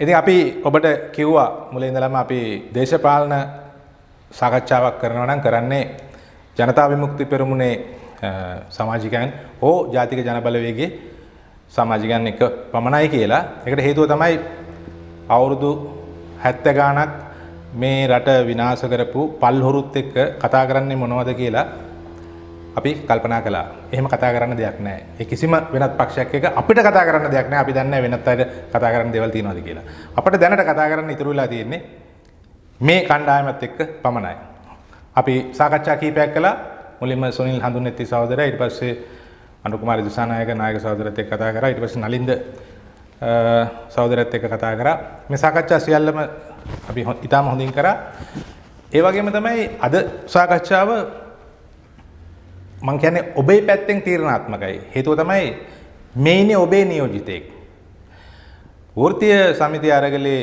ඉතින් අපි ඔබට කිව්වා මුල ඉඳලම අපි දේශපාලන සාකච්ඡාවක් කරනවා නම් කරන්නේ ජනතා විමුක්ති පෙරමුණේ සමාජිකයන් හෝ ජාතික ජනබලවේගයේ සමාජිකයන් එක පමණයි කියලා. ඒකට හේතුව තමයි අවුරුදු 70 ගාණක් මේ රට විනාශ කරපු පල්හොරුත් එක්ක කතා කරන්නේ මොනවද කියලා අපි කල්පනා කලා එහෙම කතා කරන්න දෙයක් නෑ ඒ කිසිම වෙනත් පක්ෂයක් එක අපිට කතා කරන්න දෙයක් නෑ අපි දන්න වෙනත් අයට කතා කරන්න දෙවල් තියෙනවාද කියලා අපට දැනට කතා කරන්න ඉතුරු වෙලා තියෙන්නේ මේ කණ්ඩායමත් එක්ක පමණයි අපි සාකච්ඡා කීපයක් කළා මුලින්ම සුනිල් හඳුනෙත්ති සහෝදරයා ඊට පස්සේ අනුකුමාර දිසානායක නායක සහෝදරත් එක්ක කතා කරා ඊට පස්සේ නලින්ද සහෝදරත් එක්ක කතා කරා මේ සාකච්ඡා සියල්ලම අපි ඉතාම හොඳින් කරා ඒ වගේම තමයි අද සාකච්ඡාව මං කියන්නේ ඔබේ පැත්තෙන් තීරණාත්මකයි. හේතුව තමයි මේනේ ඔබේ නියෝජිතෙක්. වෘත්තීය සමිතිය අරගලේ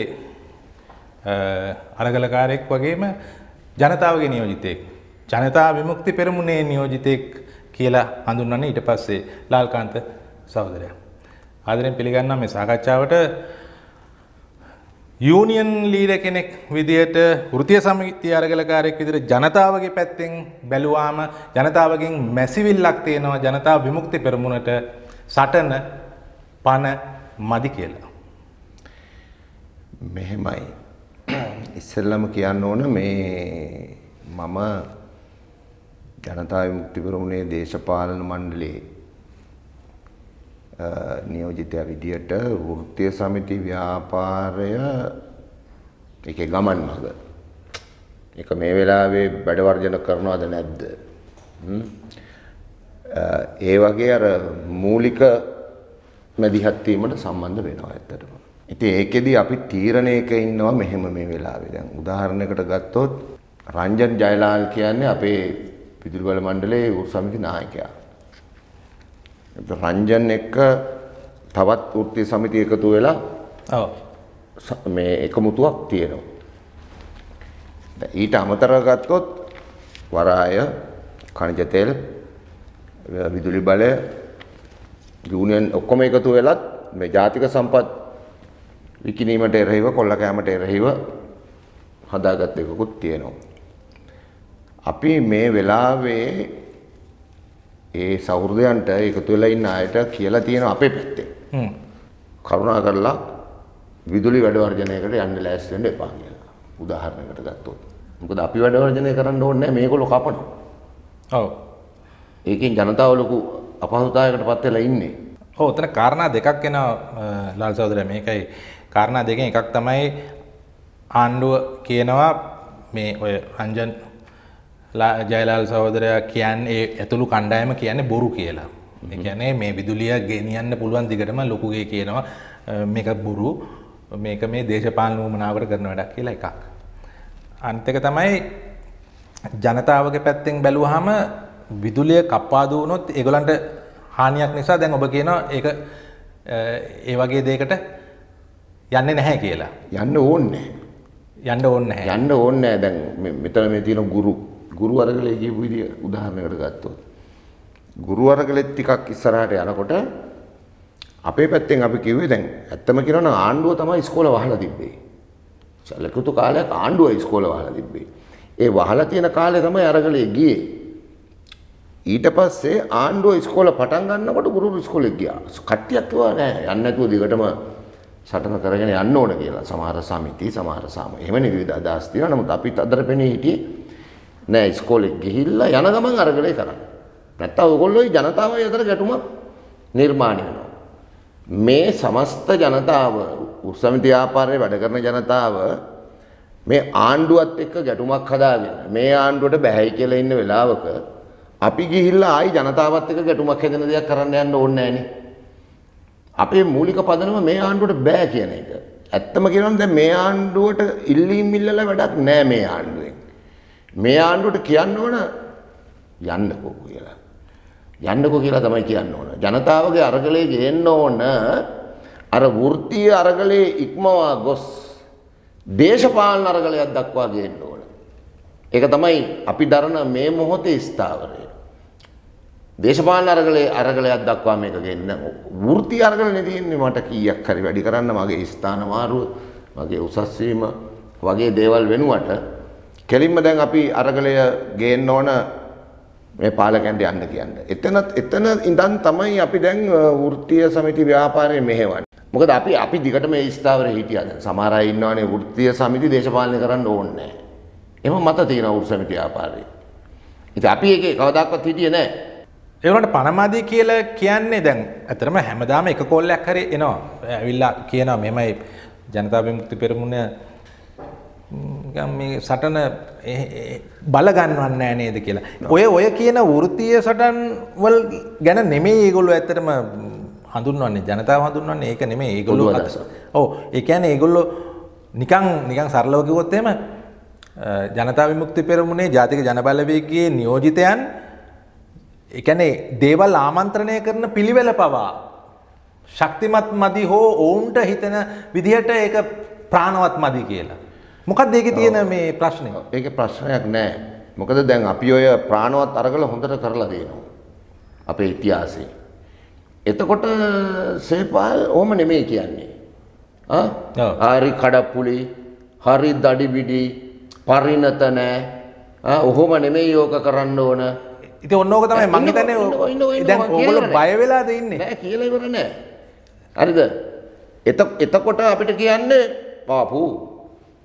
අරගලකාරයෙක් වගේම ජනතාවගේ නියෝජිතයෙක්. ජනතා විමුක්ති පෙරමුණේ නියෝජිතයෙක් කියලා හඳුන්වන්නේ ඊට පස්සේ ලාල්කාන්ත සහෝදරයා. ආදරෙන් පිළිගන්නා මේ සාකච්ඡාවට යූනියන් ලීඩ කෙනෙක් විදිහට වෘතිය සමිතිය අරගලකාරයෙක් විදිහට ජනතාවගේ පැත්තෙන් බැලුවාම ජනතාවගෙන් මැසිවිල්ලක් තියෙනවා ජනතා විමුක්ති පෙරමුණට සටන පන මදි කියලා. මෙහෙමයි. ඉස්සෙල්ලම කියන්න ඕන මේ මම ජනතා විමුක්ති පෙරමුණේ දේශපාලන මණ්ඩලයේ නියෝජිතය විදියට වෘත්තීය සමිති ව්‍යාපාරය ඒකේ ගමන් මඟ. ඒක මේ වෙලාවේ බඩ වර්ජන කරනවද නැද්ද? ඒ වගේ අර මූලික මැදිහත් වීමට සම්බන්ධ වෙනවා ඇත්තටම. ඉතින් ඒකෙදි අපි තීරණයක ඉන්නවා මෙහෙම මේ වෙලාවේ. දැන් උදාහරණයකට ගත්තොත් රංජන් ජයලාල් කියන්නේ අපේ පිදුරුබල මණ්ඩලයේ සමිති නායකයා. රංජන් එක්ක තවත් වෘත්ති සමිති එකතු වෙලා ඔව් මේ එකමුතුවක් තියෙනවා. ඊට අමතරව ගත්තොත් වරාය, කණජ තෙල්, විදුලි බලය, යූනියන් ඔක්කොම එකතු වෙලත් මේ ජාතික සම්පත් විකිණීමට එරෙහිව කොල්ල කෑමට එරෙහිව හදාගත් එකකුත් තියෙනවා. අපි මේ වෙලාවේ ඒ සෞහෘදයන්ට එකතු වෙලා ඉන්න අයට කියලා තියෙන අපේ පැත්තෙන්. කරුණා කරලා විදුලි වැඩ වර්ජනයකට යන්න ලෑස්ති වෙන්න එපා කියලා. උදාහරණයකට ගත්තොත්. මොකද අපි වැඩ වර්ජනය කරන්න ඕනේ නැහැ මේගොල්ලෝ කපනවා. ඔව්. ඒකෙන් ජනතාව ලොකු අපහසුතාවයකට පත් වෙලා ඉන්නේ. ඔව් එතන කාරණා දෙකක් එනවා ලාල් සහෝදරයා මේකයි කාරණා දෙකෙන් එකක් තමයි ආණ්ඩුව කියනවා මේ ඔය අංජන් ජයලාල් සහෝදරයා කියන් ඒ ඇතුළු කණ්ඩායම කියන්නේ බොරු කියලා. එකැනේ මේ විදුලිය ගෙනියන්න පුළුවන් දිගටම ලොකුගේ කියනවා මේක බොරු මේක මේ දේශපාලන වූමනාවට කරන වැඩක් කියලා එකක්. අන්තක තමයි ජනතාවගේ පැත්තෙන් බැලුවහම විදුලිය කප්පාදුවනොත් ඒගොලන්ට හානියක් නිසා දැන් ඔබ කියනවා ඒක ඒ වගේ දෙයකට යන්නේ නැහැ කියලා. යන්න ඕන්නේ. යන්න ඕන්නේ නැහැ. යන්න ඕන්නේ නැහැ. දැන් මෙතන මේ තියෙන ගුරු ගුරුවරගලේ ගිහපු විදිය උදාහරණයකට ගත්තොත් ගුරුවරගලෙත් ටිකක් ඉස්සරහට යනකොට අපේ පැත්තෙන් අපි කිව්වේ දැන් ඇත්තම කියනවා ආණ්ඩුව තමයි ඉස්කෝල වහලා තිබ්බේ. සැලකුතු කාලයක් ආණ්ඩුව ඉස්කෝල වහලා තිබ්බේ. ඒ වහලා තියෙන කාලේ තමයි අරගලේ ගියේ. ඊට පස්සේ ආණ්ඩුව ඉස්කෝල පටන් ගන්නකොට ගුරුවරු ඉස්කෝලේ ගියා. කට්ටියක් තුවා නෑ. යන්න නැතුව දිගටම සටන කරගෙන යන්න ඕන කියලා. සමහර සමිති, සමහර සාම. එහෙම නිවිද අදහස් තියෙනවා. නමුත් අපිත් අදර පෙනී හිටියේ නෑ ඉස්කෝලේ ගිහිල්ලා යන ගමන් අරගලේ කරන්නේ. නැත්තම් ඔයගොල්ලෝයි ජනතාවයි අතර ගැටුමක් නිර්මාණය වෙනවා. මේ සමස්ත ජනතාව උස්සමිති ව්‍යාපාරයේ වැඩ කරන ජනතාව මේ ආණ්ඩුවත් එක්ක ගැටුමක් හදාගෙන මේ ආණ්ඩුවට බැහැයි කියලා ඉන්න වෙලාවක අපි ගිහිල්ලා ආයි ජනතාවත් එක්ක ගැටුමක් හැදෙන දෙයක් කරන්න යන්න ඕනේ නෑනේ. අපේ මූලික පදනම මේ ආණ්ඩුවට බෑ කියන එක. ඇත්තම කියනවා දැන් මේ ආණ්ඩුවට ඉල්ලීම් ඉල්ලලා වැඩක් නෑ මේ ආණ්ඩුවේ. මේ ආණ්ඩුවට කියන්න ඕන යන්නකෝ කියලා. යන්නකෝ කියලා තමයි කියන්න ඕන. ජනතාවගේ අරගලේ ගේන්න ඕන අර වෘත්තීය අරගලේ ඉක්මවා ගොස් දේශපාලන අරගලයක් දක්වා ගේන්න ඕන. ඒක තමයි අපි දරන මේ මොහොතේ ස්ථාවරය. දේශපාලන අරගලේ අරගලයක් දක්වා මේක ගෙන්න වෘත්ති අරගලනේ තියෙන්නේ මට කීයක් හරි වැඩි කරන්න මගේ ස්ථාන මාරුව මගේ උසස් වගේ දේවල් වෙනුවට කෙලින්ම දැන් අපි අරගලය ගේන්න ඕන මේ පාලකයන්ට යන්න කියන්නේ. එතනත් එතන ඉඳන් තමයි අපි දැන් වෘත්තීය සමිති ව්‍යාපාරය මෙහෙවන්නේ. මොකද අපි අපි දිගට මේ ස්ථාවරේ හිටියා දැන්. සමහර අය ඉන්නවනේ වෘත්තීය සමිති දේශපාලනය කරන්න ඕනේ නැහැ. එහෙම මත තියෙනවා වෘත්ත සමිති ව්‍යාපාරේ. ඉතින් අපි ඒකේ කවදාවත් හිටියේ නැහැ. ඒ වුණාට පනමාදී කියලා කියන්නේ දැන් ඇත්තටම හැමදාම එක කෝල්ලයක් හරි එනවා. ඇවිල්ලා කියනවා මෙමය ජනතා විමුක්ති පෙරමුණ මේ සටන බලගන්නවන්න නේද කියලා. ඔය ඔය කියන වෘතිය සටන් වල් ගැන නෙමේ ඒගොල්ලු ඇත්තටම හඳුන්වන්නේ ජනතාව හඳුන්වන්නේ ඒක නෙමේ ඒගොල්ලෝ අදහස. ඔව් ඒ කියන්නේ ඒගොල්ලෝ නිකන් නිකන් සරලව කිව්වොත් එහෙම ජනතා විමුක්ති පෙරමුණේ ජාතික ජනබලවේගයේ නියෝජිතයන් ඒ කියන්නේ දේවල් ආමන්ත්‍රණය කරන පිළිවෙල පවා ශක්තිමත් මදි හෝ ඔවුන්ට හිතන විදිහට ඒක ප්‍රාණවත් මදි කියලා. මොකක්ද ඒකේ තියෙන මේ ප්‍රශ්නේ? ඒකේ ප්‍රශ්නයක් නෑ. මොකද දැන් අපි ඔය ප්‍රාණවත් අරගල හොඳට කරලා දෙනවා. අපේ ඉතිහාසයේ. එතකොට සේපාල් ඕම නෙමෙයි කියන්නේ. හරි කඩප්පුලි හරි දඩිබිඩි පරිණත නෑ ඔහොම නෙමෙයි යෝක කරන්න ඕන ඉති ඔන්නෝක තමයි මං හිතන්නේ දැන් ඕගොල්ලෝ බය වෙලාද ඉන්නේ නෑ කියලා ඉවර නෑ හරිද එතකොට අපිට කියන්නේ පාපු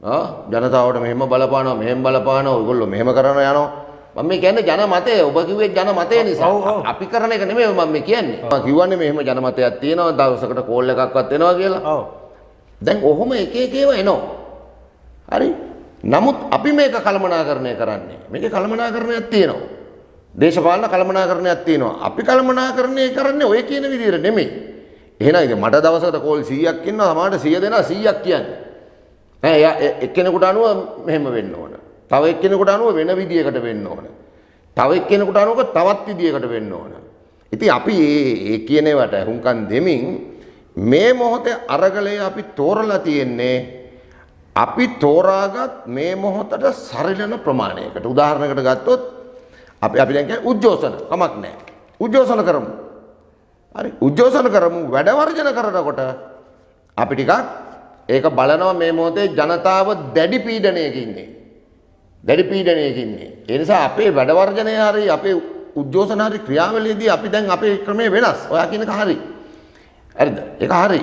ජනතාවට මෙහෙම බලපානවා මෙහෙම බලපානවා ඔයගොල්ලෝ මෙහෙම කරන යනවා මම මේ කියන්නේ ජනමතය ඔබ කිව්වේ ජනමතය නිසා අපි කරන එක නෙමෙයි මම මේ කියන්නේ මම කිව්වන්නේ මෙහෙම ජනමතයක් තියෙනවා දවසකට කෝල් එකක්වත් එනවා කියලා දැන් ඔහොම එක එක ඒවා එනවා හරි නමුත් අපි මේක කළමනාකරණය කරන්නේ මේක කළමනාකරණයක් තියෙනවා දේශපාලන කළමනාකරණයක් තියෙනවා අපි කළමනාකරණය කරන්නේ ඔය කියන විදිහට නෙමෙයි එහෙනම් ඉතින් මට දවසකට කෝල් 100ක් ඉන්නවා සමහරට 100 දෙනා 100ක් කියන්නේ නෑ එයා එක්කෙනෙකුට අනුව මෙහෙම වෙන්න ඕන. තව එක්කෙනෙකුට අනුව වෙන විදියකට වෙන්න ඕන. තව එක්කෙනෙකුට අනුව තවත් විදියකට වෙන්න ඕන. ඉතින් අපි ඒ කියන ඒවාට හුම්කන් දෙමින් මේ මොහොතේ අරගලය අපි තෝරලා තියෙන්නේ අපි තෝරාගත් මේ මොහොතට සරිලන ප්‍රමාණයකට උදාහරණයකට ගත්තොත් අපි අපි දැන් කියන්නේ උද්ඝෝෂණ කමක් නැහැ. උද්ඝෝෂණ කරමු. හරි උද්ඝෝෂණ කරමු වැඩ වර්ජන කරනකොට අපි ටිකක් ඒක බලනවා මේ මොහොතේ ජනතාව දැඩි පීඩනයක ඉන්නේ. දැඩි පීඩනයක ඉන්නේ. ඒ නිසා අපේ වැඩ වර්ජනය හරි අපේ උද්ඝෝෂණ හරි ක්‍රියාවලියේදී අපි දැන් අපේ ක්‍රමය වෙනස්. ඔයා කියනක හරි. හරිද? ඒක හරි.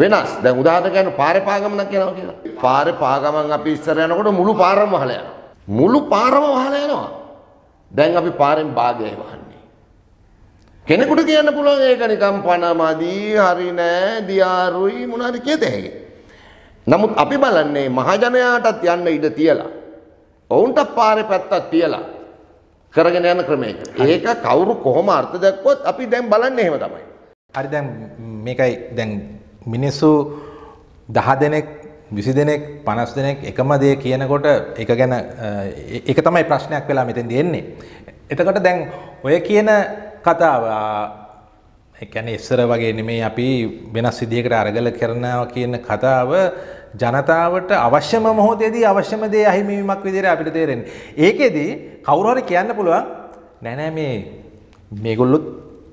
වෙනස්. දැන් උදාහරණයක් ගන්න පාරේ පාගමනක් යනවා කියලා. පාරේ පාගමන් අපි ඉස්සර යනකොට මුළු පාරම වහලා යනවා. මුළු පාරම වහලා යනවා. දැන් අපි පාරෙන් භාගයයි වහන්නේ. කෙනෙකුට කියන්න පුළුවන් ඒක නිකම් පනමදී හරි නෑ දියාරුයි මොනවාරි කියතේ. නමුත් අපි බලන්නේ මහජනයාටත් යන්න ඉඩ තියලා. ඔවුන්ට පාරේ පැත්තක් තියලා කරගෙන යන ක්‍රමයක. ඒක කවුරු කොහොම අර්ථ දැක්කොත් අපි දැන් බලන්නේ එහෙම තමයි. හරි දැන් මේකයි දැන් මිනිස්සු 10 දෙනෙක් 20 දෙනෙක් 50 දෙනෙක් එකම දේ කියනකොට ඒක ගැන ඒක තමයි ප්‍රශ්නයක් වෙලා මෙතෙන්දී එන්නේ. එතකොට දැන් ඔය කියන කතාව එකැන ඉස්සර වගේ නෙමේ අපි වෙනස් විදිහකට අරගල කරනවා කියන කතාව ජනතාවට අවශ්‍යම මොහොතේදී අවශ්‍යම දේ අහිමිවීමක් විදිහට අපිට තේරෙන්නේ. ඒකෙදී කවුරු හරි කියන්න පුළුවන් නෑ නෑ මේ මේගොල්ලොත්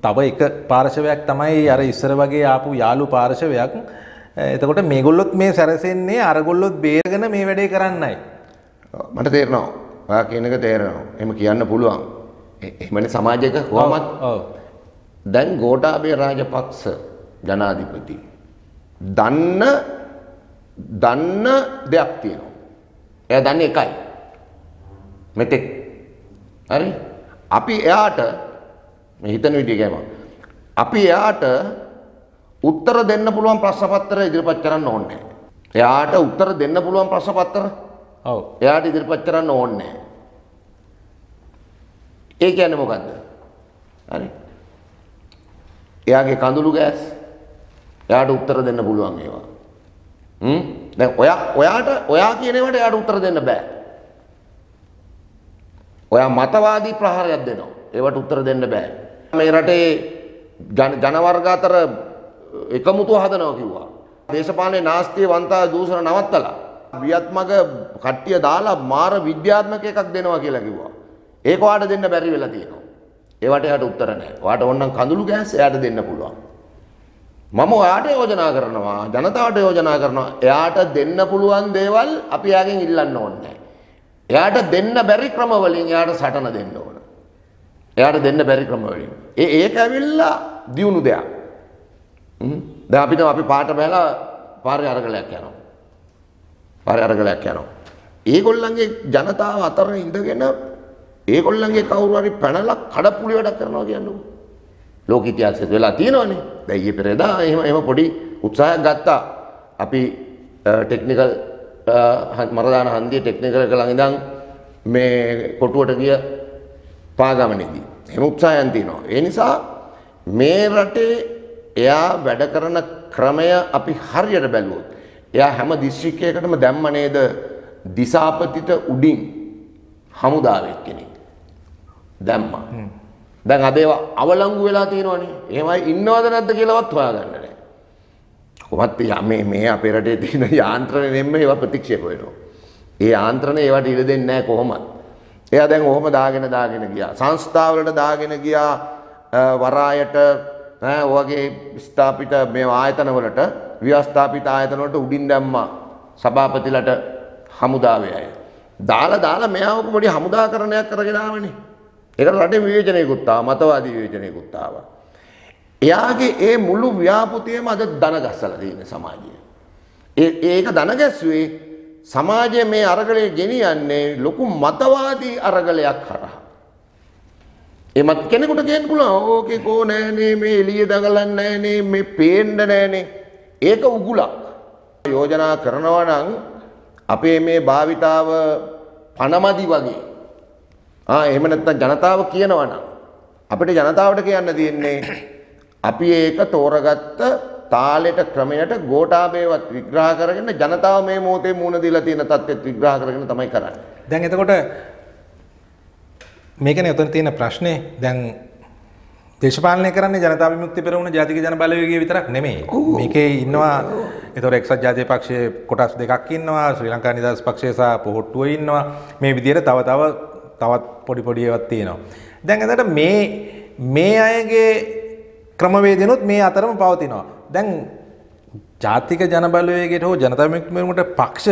තව එක පාර්ශවයක් තමයි අර ඉස්සර වගේ ආපු යාළු පාර්ශවයක්. එතකොට මේගොල්ලොත් මේ සැරසෙන්නේ අරගොල්ලොත් බේරගෙන මේ වැඩේ කරන්නයි. මට තේරෙනවා. ඔයා කියන එක තේරෙනවා. එහෙම කියන්න පුළුවන්. එහෙමනේ සමාජයක කොහොමත් දැන් ගෝඨාභය රාජපක්ෂ ජනාධිපති දන්න දන්න දෙයක් තියෙනවා. එයා දන්නේ එකයි. මෙතෙක් හරි අපි එයාට මේ හිතන විදිය ගෑම අපි එයාට උත්තර දෙන්න පුළුවන් ප්‍රශ්න පත්‍ර ඉදිරිපත් කරන්න ඕනේ. එයාට උත්තර දෙන්න පුළුවන් ප්‍රශ්න පත්‍ර ඔව් එයාට ඉදිරිපත් කරන්න ඕනේ. ඒ කියන්නේ මොකද්ද? හරි එයාගේ කඳුළු ගෑස් එයාට උත්තර දෙන්න පුළුවන් ඒවා. හ්ම් දැන් ඔයා ඔයාට ඔයා කියන ඒවාට එයාට උත්තර දෙන්න බෑ. ඔයා මතවාදී ප්‍රහාරයක් දෙනවා. ඒවට උත්තර දෙන්න බෑ. මේ රටේ ජන වර්ග අතර එකමුතුව හදනවා කිව්වා. දේශපාලනේ නාස්තිය වන්තා දූෂණ නවත්තලා විද්‍යාත්මක කට්ටිය දාලා මාර විද්‍යාත්මක එකක් දෙනවා කියලා කිව්වා. ඒක වාඩ දෙන්න බැරි වෙලා තියෙනවා. ඒවට එයාට උත්තර නැහැ. ඔයාට ඕනනම් කඳුළු ගෑස් එයාට දෙන්න පුළුවන්. මම ඔයාට යෝජනා කරනවා, ජනතාවට යෝජනා කරනවා. එයාට දෙන්න පුළුවන් දේවල් අපි එයාගෙන් ඉල්ලන්න ඕනේ එයාට දෙන්න බැරි ක්‍රම වලින් එයාට සටන දෙන්න ඕන. එයාට දෙන්න බැරි ක්‍රම වලින්. ඒ ඒක ඇවිල්ලා දියුණු දෙයක්. හ්ම්. දැන් අපිට අපි පාට බැලලා පාරේ අරගලයක් යනවා. පාරේ අරගලයක් යනවා. ඒගොල්ලන්ගේ ජනතාව අතර ඉඳගෙන ඒගොල්ලන්ගේ කවුරු හරි පැනලා කඩපුලි වැඩක් කරනවා කියන්නේ. ලෝක ඉතිහාසයේ වෙලා තියෙනවනේ. දැන් ඊයේ පෙරේදා එහෙම එහෙම පොඩි උත්සාහයක් ගත්තා. අපි ටෙක්නිකල් මරදාන හන්දියේ ටෙක්නිකල් එක ළඟ ඉඳන් මේ කොටුවට ගිය පාගමනේදී. එහෙම උත්සාහයන් තියෙනවා. ඒ නිසා මේ රටේ එයා වැඩ කරන ක්‍රමය අපි හරියට බැලුවොත් එයා හැම දිස්ත්‍රික්කයකටම දැම්ම නේද දිසාපතිට උඩින් හමුදාවෙක් කෙනෙක්. දැම්මා. දැන් අද ඒවා අවලංගු වෙලා තියෙනවනේ. එහෙමයි ඉන්නවද නැද්ද කියලාවත් හොයාගන්න නැහැ. කොහොමත් මේ මේ අපේ රටේ තියෙන යාන්ත්‍රණයෙන්ම ඒවා ප්‍රතික්ෂේප වෙනවා. ඒ යාන්ත්‍රණය ඒවට ඉඩ දෙන්නේ නැහැ කොහොමත්. එයා දැන් ඔහොම දාගෙන දාගෙන ගියා. සංස්ථාවලට දාගෙන ගියා වරායට ඈ ඔයගේ ස්ථාපිත මේ ආයතනවලට ව්‍යවස්ථාපිත ආයතනවලට උඩින් දැම්මා සභාපතිලට හමුදාවේ අය. දාලා දාලා මෙයාවක පොඩි හමුදාකරණයක් කරගෙන ආවනේ. ඒකට රටේ විවේචනයකුත් ආවා මතවාදී විවේචනයකුත් ආවා. එයාගේ ඒ මුළු ව්‍යාපෘතියම අද දන ගස්සලා තියෙන සමාජය. ඒ ඒක දන ගැස්සුවේ සමාජය මේ අරගලය ගෙනියන්නේ ලොකු මතවාදී අරගලයක් හරහා. එමත් කෙනෙකුට කියන්න පුළුවන් ඕකේ කෝ නෑනේ මේ එළිය දඟලන්නේ නෑනේ මේ පේන්න නෑනේ. ඒක උගුලක්. යෝජනා කරනවා නම් අපේ මේ භාවිතාව පණමදි වගේ ආ එහෙම නැත්නම් ජනතාව කියනවා නම් අපිට ජනතාවට කියන්න තියෙන්නේ අපි ඒක තෝරගත්ත තාලෙට ක්‍රමයට ගෝඨාභයවත් විග්‍රහ කරගෙන ජනතාව මේ මොහොතේ මූණ දීලා තියෙන தත්ත්වෙත් විග්‍රහ කරගෙන තමයි කරන්නේ. දැන් එතකොට මේකනේ උතන තියෙන ප්‍රශ්නේ දැන් දේශපාලනය කරන්නේ ජනතා විමුක්ති පෙරමුණ ජාතික ජන බලවේගය විතරක් නෙමෙයි. මේකේ ඉන්නවා ඒතොර එක්සත් ජාතික පක්ෂයේ කොටස් දෙකක් ඉන්නවා ශ්‍රී ලංකා නිදහස් පක්ෂය සහ පොහොට්ටුව ඉන්නවා. මේ විදිහට තව තව තවත් පොඩි පොඩි ඒවත් තියෙනවා. දැන් එතකොට මේ මේ අයගේ ක්‍රමවේදනොත් මේ අතරම පවතිනවා. දැන් ජාතික ජනබලවේගයට හෝ ජනතා විමුක්තියට පක්ෂ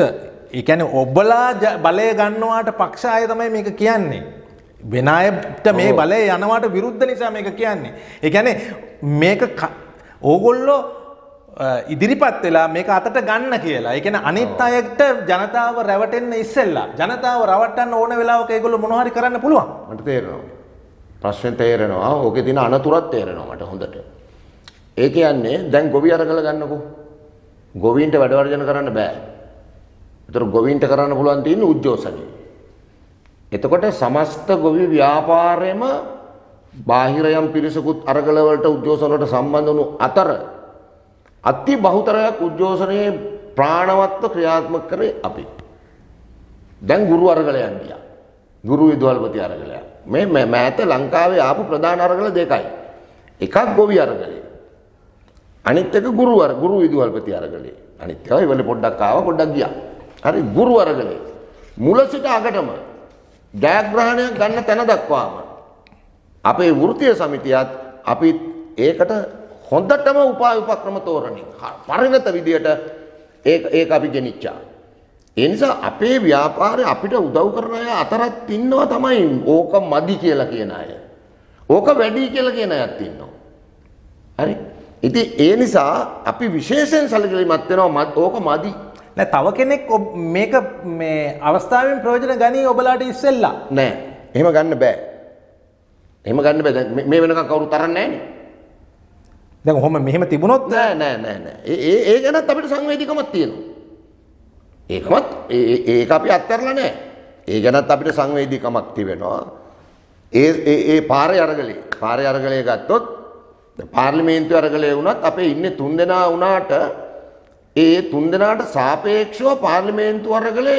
ඒ කියන්නේ ඔබලා බලය ගන්නවාට පක්ෂ අය තමයි මේක කියන්නේ. වෙන අයට මේ බලය යනවාට විරුද්ධ නිසා මේක කියන්නේ. ඒ කියන්නේ මේක ඕගොල්ලෝ ඉදිරිපත් වෙලා මේක අතට ගන්න කියලා. ඒ කියන්නේ අනිත් අයට ජනතාව රැවටෙන්න ඉස්සෙල්ලා ජනතාව රවට්ටන්න ඕන වෙලාවක ඒගොල්ලෝ මොනවා හරි කරන්න පුළුවන්. මට තේරෙනවා. ප්‍රශ්නේ තේරෙනවා. ඕකේ තියෙන අනතුරක් තේරෙනවා මට හොඳට. ඒ කියන්නේ දැන් ගොවි අරගල ගන්නකෝ. ගොවින්ට වැඩ වර්ජන කරන්න බෑ. ඒතර ගොවින්ට කරන්න පුළුවන් තියෙන්නේ උද්ඝෝෂණය. එතකොට සමස්ත ගොවි ව්‍යාපාරයේම බාහිර යම් පිරිසකුත් අරගල වලට උද්ඝෝෂණ වලට සම්බන්ධ වුණු අතර අති බහුතරයක් උද්ඝෝෂණයේ ප්‍රාණවත්ව ක්‍රියාත්මක කරේ අපි. දැන් ගුරු අරගලයන් ගියා. ගුරු විදුහල්පති අරගලයන්. මේ මෑත ලංකාවේ ආපු ප්‍රධාන අරගල දෙකයි. එකක් ගොවි අරගලේ. අනිත් එක ගුරු අර ගුරු විදුහල්පති අරගලේ. අනිත් ඒවා ඉවල පොඩ්ඩක් ආවා පොඩ්ඩක් ගියා. හරි ගුරු අරගලේ. මුල සිට අගටම ජයග්‍රහණයක් ගන්න තැන දක්වාම අපේ වෘත්තීය සමිතියත් අපිත් ඒකට හොඳටම උපාය උපක්‍රම තෝරණින් පරිණත විදියට ඒක ඒක අපි ගෙනිච්චා. ඒ නිසා අපේ ව්‍යාපාරය අපිට උදව් කරන අය අතරත් ඉන්නවා තමයි. ඕක මදි කියලා කියන අය. ඕක වැඩි කියලා කියන අයත් ඉන්නවා. හරි. ඉතින් ඒ නිසා අපි විශේෂයෙන් සැලකිලිමත් වෙනවා ඕක මදි. නෑ තව කෙනෙක් මේක මේ අවස්ථාවෙන් ප්‍රයෝජන ගනී ඔබලාට ඉස්සෙල්ලා. නෑ. එහෙම ගන්න බෑ. එහෙම ගන්න බෑ. මේ වෙනකන් කවුරු තරන්නේ නෑනේ. දැන් ඔහොම මෙහෙම තිබුණොත් නෑ නෑ නෑ නෑ ඒ ඒ ගැනත් අපිට සංවේදීකමක් තියෙනවා ඒකමත් ඒක අපි අත්හැරලා නෑ ඒ ගැනත් අපිට සංවේදීකමක් තිබෙනවා ඒ ඒ ඒ පාරේ අරගලේ පාරේ අරගලේ ගත්තොත් පාර්ලිමේන්තු අරගලේ වුණත් අපේ ඉන්නේ තුන් දෙනා වුණාට ඒ තුන් දෙනාට සාපේක්ෂව පාර්ලිමේන්තු අරගලේ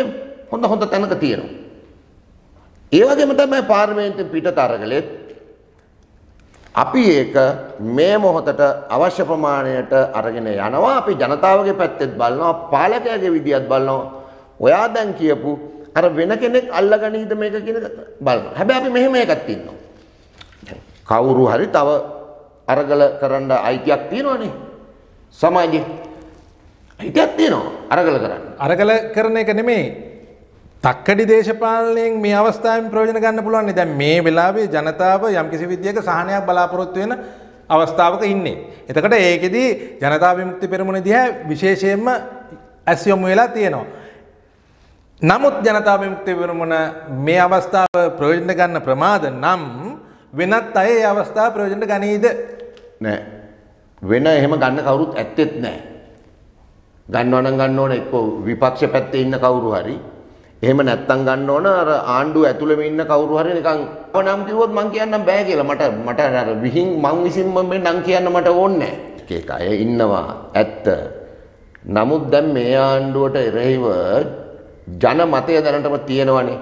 හොඳ හොඳ තැනක තියෙනවා ඒ වගේම තමයි පාර්ලිමේන්තු පිටත අරගලෙත් අපි ඒක මේ මොහොතට අවශ්‍ය ප්‍රමාණයට අරගෙන යනවා අපි ජනතාවගේ පැත්තෙත් බලනවා පාලකයාගේ විදියත් බලනවා ඔයා දැන් කියපු අර වෙන කෙනෙක් අල්ලගනීද මේක කියන බලනවා හැබැයි අපි මෙහෙම එකක් තියෙනවා කවුරු හරි තව අරගල කරන්න අයිතියක් තියෙනවනේ සමාජයේ අයිතියක් තියෙනවා අරගල කරන්න අරගල කරන එක නෙමෙයි තක්කඩි දේශපාලනයෙන් මේ අවස්ථාවෙන් ප්‍රයෝජන ගන්න පුළුවන්. දැන් මේ වෙලාවේ ජනතාව යම්කිසි විදියක සහනයක් බලාපොරොත්තු වෙන අවස්ථාවක ඉන්නේ. එතකොට ඒකෙදි ජනතා විමුක්ති පෙරමුණ දිහා විශේෂයෙන්ම ඇස් යොමු වෙලා තියෙනවා. නමුත් ජනතා විමුක්ති පෙරමුණ මේ අවස්ථාව ප්‍රයෝජන ගන්න ප්‍රමාද නම් වෙනත් අය ඒ අවස්ථාව ප්‍රයෝජන ගනීද? නෑ. වෙන එහෙම ගන්න කවුරුත් ඇත්තෙත් නෑ. ගන්නව නම් ගන්න ඕන එක්ක විපක්ෂ පැත්තේ ඉන්න කවුරු හරි එහෙම නැත්තම් ගන්න ඕන අර ආණ්ඩුව ඇතුළෙම ඉන්න කවුරු හරි නිකන් නම් කිව්වොත් මං කියන්නම් බෑ කියලා මට මට අර විහිං මං විසින් මම නම් කියන්න මට ඕනේ එක අය ඉන්නවා ඇත්ත නමුත් දැන් මේ ආණ්ඩුවට එරෙහිව ජනමතය දැනටම තියෙනවනේ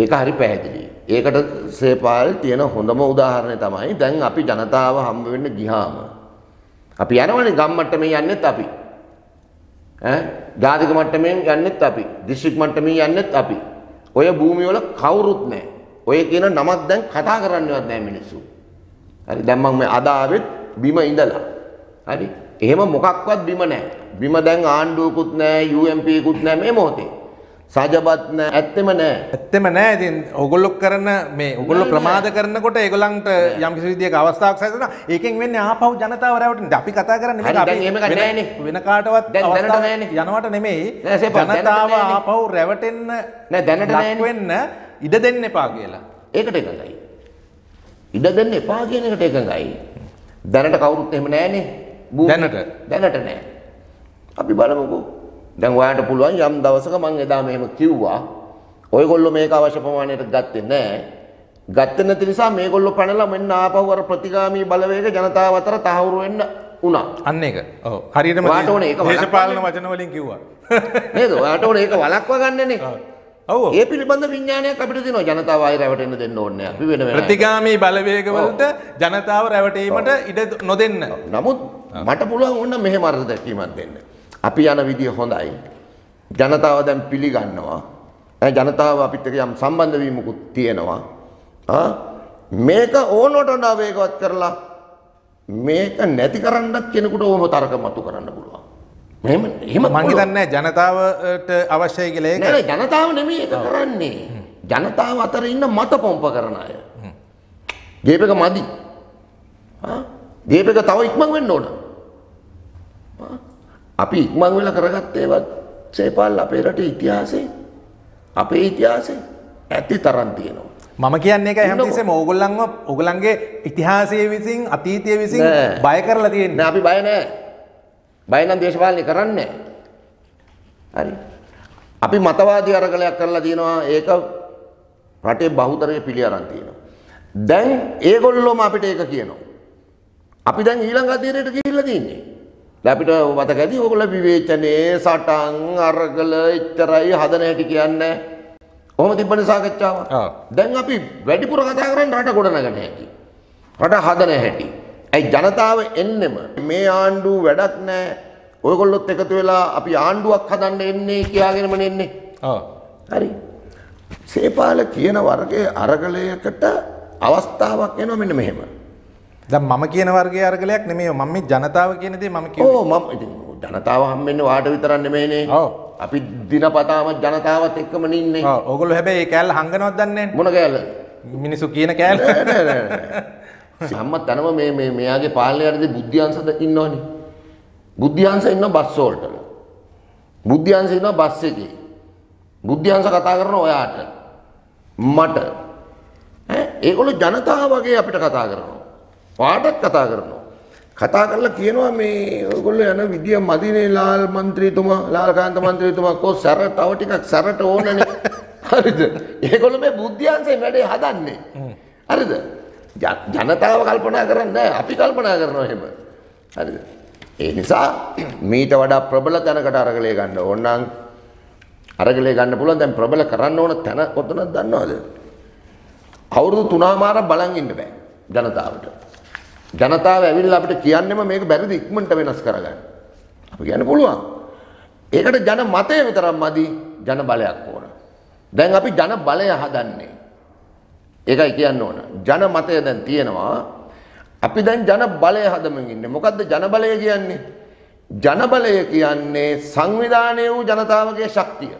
ඒක හරි පැහැදිලි ඒකට සේපාල් තියෙන හොඳම උදාහරණය තමයි දැන් අපි ජනතාව හම්බ වෙන්න ගියාම අපි යනවනේ ගම්මට්ටමේ යන්නෙත් අපි ඈ ජාතික මට්ටමෙන් යන්නෙත් අපි දිස්ත්‍රික් මට්ටමේ යන්නෙත් අපි ඔය භූමිය වල කවුරුත් නැහැ ඔය කියන නමක් දැන් කතා කරන්නවත් නැහැ මිනිස්සු හරි දැන් මම අද ආවෙත් බිම ඉඳලා හරි එහෙම මොකක්වත් බිම නැහැ බිම දැන් ආණ්ඩුවකුත් නැහැ UMP කුත් නැහැ මේ මොහොතේ සාජබත් නෑ ඇත්තෙම නෑ ඇත්තෙම නෑ ඉතින් ඔගොල්ලොක් කරන මේ ඔගොල්ලො ප්‍රමාද කරනකොට ඒගොල්ලන්ට යම් කිසි විදියක අවස්ථාවක් සැලසෙනවා ඒකෙන් වෙන්නේ ආපහු ජනතාව රැවටෙන අපි කතා කරන්නේ මේක අපි එහෙම නෑනේ වෙන කාටවත් යනවට නෙමෙයි ජනතාව ආපහු රැවටෙන්න නෑ දැනට වෙන්න ඉඩ දෙන්න එපා කියලා ඒකට එකඟයි ඉඩ දෙන්න එපා කියන එකට එකඟයි දැනට කවුරුත් එහෙම නෑනේ දැනට දැනට නෑ අපි බලමුකෝ දැන් ඔයාලට පුළුවන් යම් දවසක මම එදා මෙහෙම කිව්වා. ඔයගොල්ලෝ මේක අවශ්‍ය ප්‍රමාණයට ගත්තේ නැහැ. ගත්තේ නැති නිසා මේගොල්ලෝ පැනලා මෙන්න ආපහු අර ප්‍රතිගාමී බලවේග ජනතාව අතර තහවුරු වෙන්න වුණා. අන්න ඒක. ඔව්. හරියටම ඔයාලට ඕනේ ඒක දේශපාලන වචන වලින් කිව්වා. නේද? ඔයාලට ඕනේ ඒක වළක්වා ගන්නනේ. ඔව්. ඒ පිළිබඳ විඥානයක් අපිට දෙනවා ජනතාව ආයෙ රැවටෙන්න දෙන්න ඕනේ නැහැ. අපි වෙන වෙන ප්‍රතිගාමී බලවේගවලට ජනතාව රැවටීමට ඉඩ නොදෙන්න. නමුත් මට පුළුවන් ඕන මෙහෙම අර්ථ දැක්වීමක් දෙන්න. අපි යන විදිය හොඳයි. ජනතාව දැන් පිළිගන්නවා. ජනතාව අපිත් එක්ක යම් සම්බන්ධ වීමකුත් තියෙනවා. මේක ඕනට වඩා වේගවත් කරලා මේක නැති කරන්නත් කෙනෙකුට ඕම තර්ක මතු කරන්න පුළුවන්. මෙහෙම එහෙම මං හිතන්නේ ජනතාවට අවශ්‍යයි කියලා ඒක. නෑ ජනතාව නෙමෙයි ඒක කරන්නේ. ජනතාව අතර ඉන්න මත පොම්ප කරන අය. ගේපක මදි. ආ ගේපක තව ඉක්මන් වෙන්න ඕන. අපි ඉක්මන් වෙලා කරගත්ත ඒවත් සේපාල් අපේ රටේ ඉතිහාසයේ අපේ ඉතිහාසයේ ඇති තරම් තියෙනවා. මම කියන්නේ එකයි හැමතිස්සෙම ඕගොල්ලන්ව ඕගොල්ලන්ගේ ඉතිහාසයේ විසින් අතීතයේ විසින් බය කරලා තියෙන්නේ. අපි බය නැහැ. බය නම් දේශපාලනේ කරන්නේ හරි. අපි මතවාදී අරගලයක් කරලා තියෙනවා. ඒක රටේ බහුතරයේ පිළි අරන් තියෙනවා. දැන් ඒගොල්ලෝම අපිට ඒක කියනවා. අපි දැන් ඊළඟ අධීරයට ගිහිල්ලා තියෙන්නේ. දැන් අපිට මතකයි ඕගොල්ලෝ විවේචනේ සටන් අරගල ඉතරයි හදන හැටි කියන්නේ. කොහොම තිබ්බනේ සාකච්ඡාව? දැන් අපි වැඩිපුර කතා කරන්නේ රට ගොඩනගන හැටි. රට හදන හැටි. ඒ ජනතාව එන්නෙම මේ ආණ්ඩුව වැඩක් නැහැ. ඔයගොල්ලොත් එකතු වෙලා අපි ආණ්ඩුවක් හදන්න එන්නේ කියාගෙනම එන්නේ. හරි. සේපාල කියන වර්ගයේ අරගලයකට අවස්ථාවක් එනවා මෙන්න මෙහෙම. දැන් මම කියන වර්ගයේ අරගලයක් නෙමෙයි මම මේ ජනතාව කියන දේ මම කියන්නේ. ඔව් මම ඉතින් ජනතාව හම්බෙන්නේ වාට විතරක් නෙමෙයිනේ. ඔව්. අපි දිනපතාම ජනතාවත් එක්කම නින්නේ. ඔව්. ඕගොල්ලෝ හැබැයි ඒ කෑල්ල හංගනවත් දන්නේ නැහැ. මොන කෑල්ල? මිනිස්සු කියන කෑල්ල. සම්මත් තනම මේ මේ මෙයාගේ පාලනය යටදී බුද්ධ්‍යංශද ඉන්නවනේ. බුද්ධ්‍යංශ ඉන්නවා බස් වලට. බුද්ධ්‍යංශ ඉන්නවා බස් එකේ. බුද්ධ්‍යංශ කතා කරන ඔයාට මට ඈ ඒගොල්ලෝ ජනතාව වගේ අපිට කතා කරනවා. පාටක් කතා කරනවා. කතා කරලා කියනවා මේ ඔයගොල්ලෝ යන විදිය මදිනේ ලාල් മന്ത്രിතුමා ලාල්කාන්ත മന്ത്രിතුමා කො සැර තව ටිකක් සැරට ඕනනේ. හරිද? ඒගොල්ලෝ මේ බුද්ධියන්සෙන් වැඩේ හදන්නේ. හරිද? ජනතාව කල්පනා කරන්නේ අපි කල්පනා කරනවා එහෙම. හරිද? ඒ නිසා මීට වඩා ප්‍රබල තැනකට අරගලේ ගන්න ඕනනම් අරගලේ ගන්න පුළුවන් දැන් ප්‍රබල කරන්න ඕන තැන කොතනද දන්නවද? අවුරුදු 3 මාරක් බලන් ඉන්න බෑ ජනතාවට. ජනතාව ඇවිල්ලා අපිට කියන්නෙම මේක බැරිද ඉක්මනට වෙනස් කරගන්න. අපි කියන්න පුළුවන්. ඒකට ජන මතය විතරක් මදි ජන බලයක් ඕන. දැන් අපි ජන බලය හදන්නේ. ඒකයි කියන්න ඕන. ජන මතය දැන් තියෙනවා. අපි දැන් ජන බලය හදමින් ඉන්නේ. මොකද්ද ජන බලය කියන්නේ? ජන බලය කියන්නේ සංවිධානය වූ ජනතාවගේ ශක්තිය.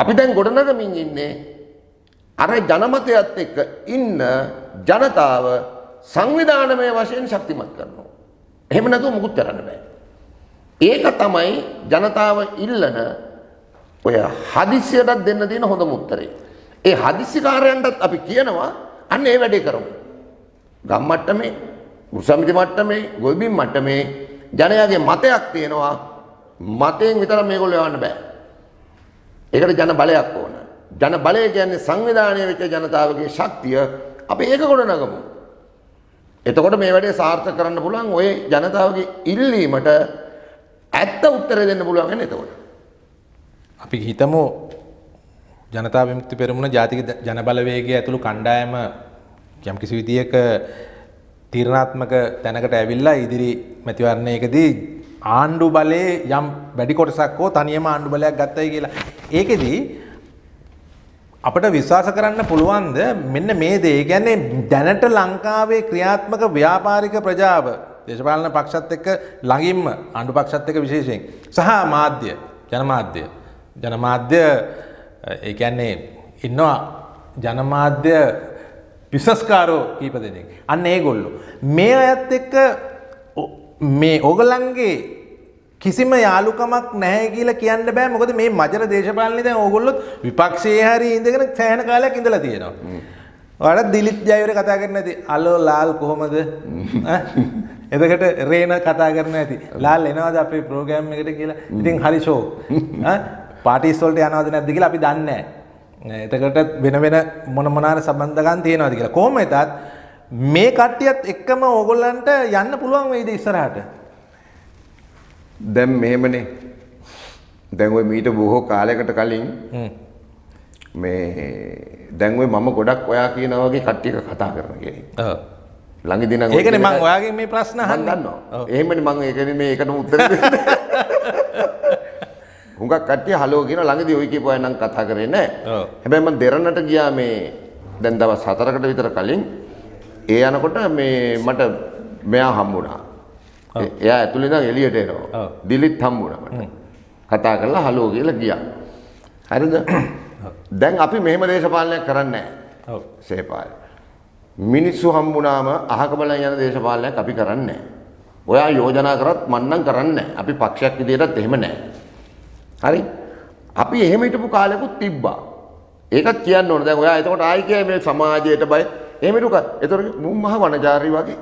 අපි දැන් ගොඩනගමින් ඉන්නේ අර ජනමතයත් එක්ක ඉන්න ජනතාව සංවිධානමය වශයෙන් ශක්තිමත් කරනවා. එහෙම නැතුව මුකුත් කරන්න බෑ. ඒක තමයි ජනතාව ඉල්ලන ඔය හදිසියට දෙන්න දෙන හොඳම උත්තරේ. ඒ හදිසිකාරයන්ටත් අපි කියනවා අන්න ඒ වැඩේ කරමු. ගම් මට්ටමේ, උසමිති මට්ටමේ, ගොවිබිම් මට්ටමේ ජනයාගේ මතයක් තියෙනවා. මතයෙන් විතර මේගොල්ලෝ යවන්න බෑ. ඒකට ජන බලයක් ඕන. ජන බලය කියන්නේ සංවිධානය වෙච්ච ජනතාවගේ ශක්තිය අපි ඒක ගොඩනගමු. එතකොට මේ වැඩේ සාර්ථක කරන්න පුළුවන් ඔය ජනතාවගේ ඉල්ලීමට ඇත්ත උත්තරය දෙන්න පුළුවන් වෙන එතකොට. අපි හිතමු ජනතා විමුක්ති පෙරමුණ ජාතික ජනබලවේගය ඇතුළු කණ්ඩායම යම්කිසි විදියක තීරණාත්මක තැනකට ඇවිල්ලා ඉදිරි මැතිවරණයකදී ආණ්ඩු බලයේ යම් වැඩි කොටසක් හෝ තනියම ආණ්ඩු බලයක් ගත්තයි කියලා. ඒකෙදී අපට විශ්වාස කරන්න පුළුවන්ද මෙන්න මේ දේ ගැන්නේ දැනට ලංකාවේ ක්‍රියාත්මක ව්‍යාපාරික ප්‍රජාව දේශපාලන පක්ෂත් එක්ක ළඟින්ම ආණ්ඩු පක්ෂත් එක්ක විශේෂයෙන් සහ මාධ්‍ය ජනමාධ්‍ය ජනමාධ්‍ය ඒ කියන්නේ ඉන්නවා ජනමාධ්‍ය විශ්වස්කාරෝ කීප දෙනෙක් අන්න ඒගොල්ලෝ මේ අයත් එක්ක මේ ඕගලන්ගේ කිසිම යාලුකමක් නැහැ කියලා කියන්න බෑ මොකද මේ මජර දේශපාලනේ දැන් ඕගොල්ලොත් විපක්ෂයේ හැරි ඉඳගෙන සෑහෙන කාලයක් ඉඳලා තියෙනවා. ඔයාලා දිලිත් ජයවර කතා කරන්නේ නැති. අලෝ ලාල් කොහමද? එතකට රේන කතා කරන්නේ නැති. ලාල් එනවද අපේ ප්‍රෝග්‍රෑම් එකට කියලා. ඉතින් හරි ෂෝ. පාටිස් වලට යනවද නැද්ද කියලා අපි දන්නේ නැහැ. එතකට වෙන වෙන මොන මොනාර සම්බන්ධකම් තියෙනවද කියලා. කොහොම වෙතත් මේ කට්ටියත් එක්කම ඕගොල්ලන්ට යන්න පුළුවන් වෙයිද ඉස්සරහට? දැන් මෙහෙමනේ. දැන් ওই මීට බොහෝ කාලයකට කලින් මේ දැන් ওই මම ගොඩක් ඔයා කියන වගේ කට්ටියක කතා කරන කෙනෙක්. ඔව්. ළඟදී නම් ඒකනේ මම ඔයාගෙන් මේ ප්‍රශ්න අහන්නේ. මම දන්නවා. එහෙමනේ මම ඒකනේ මේකටම උත්තර හුඟක් කට්ටිය හලෝ කියන ළඟදී ওই කියපුවා නම් කතා කරේ නැහැ. හැබැයි මම දෙරණට ගියා මේ දැන් දවස් 4කට විතර කලින් ඒ යනකොට මේ මට මෙයා හම්බුණා. එයා ඇතුලේ ඉඳන් එළියට එනවා. දිලිත් හම්බුණා මට. කතා කරලා හලෝ කියලා ගියා. හරිද? දැන් අපි මෙහෙම දේශපාලනයක් කරන්නේ නැහැ. ඔව්. සේපාල. මිනිස්සු හම්බුනාම අහක බලන් යන දේශපාලනයක් අපි කරන්නේ නැහැ. ඔයා යෝජනා කරත් මන්නම් කරන්නේ අපි පක්ෂයක් විදියටත් එහෙම නැහැ. හරි? අපි එහෙම හිටපු කාලෙකුත් තිබ්බා. ඒකත් කියන්න ඕන. දැන් ඔයා එතකොට ආයි කිය මේ සමාජයට බය. එහෙම හිටුක. එතකොට මුම් මහ වනජාරි වගේ.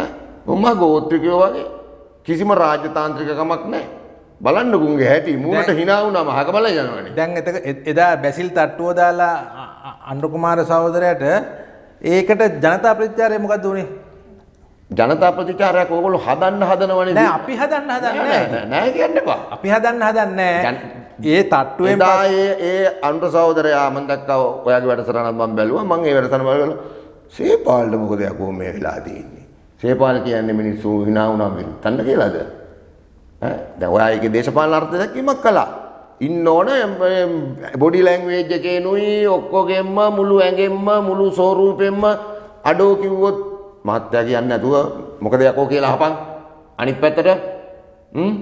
ඈ උම්මා ගෝත්‍රිකයෝ වගේ කිසිම රාජතාන්ත්‍රිකකමක් නැහැ. බලන්න ගුන්ගේ හැටි මූුණට හිනා වුණා මහකබල යනවනේ. දැන් එතක එදා බැසිල් තට්ටුව දාලා අනුර කුමාර සහෝදරයට ඒකට ජනතා ප්‍රතිචාරය මොකක්ද වුනේ? ජනතා ප්‍රතිචාරයක් ඕගොල්ලෝ හදන්න හදනවනේ. නෑ අපි හදන්න හදන්නේ නෑ. නෑ කියන්න එපා. අපි හදන්න හදන්නේ ඒ තට්ටුවෙන් ඒ ඒ අනුර සහෝදරයා මම දැක්කා ඔයාගේ වැඩසටහනක් මම බැලුවා. මම ඒ වැඩසටහන බලලා සේපාලට මොකද යකෝ මේ වෙලා තියෙන්නේ? සේපාල කියන්නේ මිනිස්සු hina වුණා වෙන්න කියලාද? ඈ දැන් ඔයා ඒකේ දේශපාලන අර්ථ දැක්වීමක් කළා. ඉන්න ඕන බොඩි ලැන්ග්වේජ් එකේනුයි ඔක්කොගෙම්ම මුළු ඇඟෙම්ම මුළු ස්වරූපෙම්ම අඩෝ කිව්වොත් මහත්තයා කියන්නේ නැතුව මොකද යකෝ කියලා අහපන්. අනිත් පැත්තට හ්ම්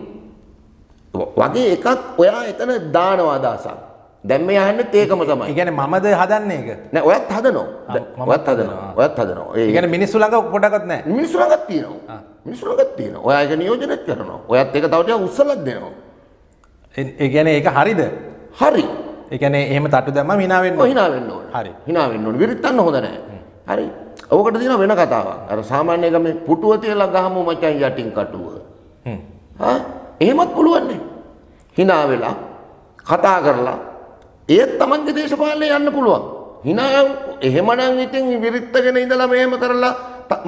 වගේ එකක් ඔයා එතන දානවා අදහසක්. දැම්ම යහන්නත් ඒකම තමයි. ඒ කියන්නේ මමද හදන්නේ ඒක. නෑ ඔයත් හදනවා. ඔයත් හදනවා. ඔයත් හදනවා. ඒ කියන්නේ මිනිස්සු ළඟ පොඩකත් නෑ. මිනිස්සු ළඟත් තියෙනවා. මිනිස්සු ළඟත් තියෙනවා. ඔයා ඒක නියෝජනයත් කරනවා. ඔයත් ඒක තව ටිකක් උස්සලක් දෙනවා. ඒ කියන්නේ ඒක හරිද? හරි. ඒ කියන්නේ එහෙම තට්ටු දැම්මම hina වෙන්න ඕන. hina වෙන්න ඕන. හරි. hina වෙන්න ඕන. විරිත්තන්න හොඳ නෑ. හරි. ඕකට තියෙන වෙන කතාවක්. අර සාමාන්‍ය ගමේ පුටුව තියලා ගහමු මචං යටින් කටුව. හ්ම්. හා එහෙමත් පුළුවන් නේ. hina වෙලා කතා කරලා ඒත් Tamange දේශපාලනේ යන්න පුළුවන්. hina එහෙමනම් ඉතින් විරිත්තගෙන ඉඳලා මෙහෙම කරලා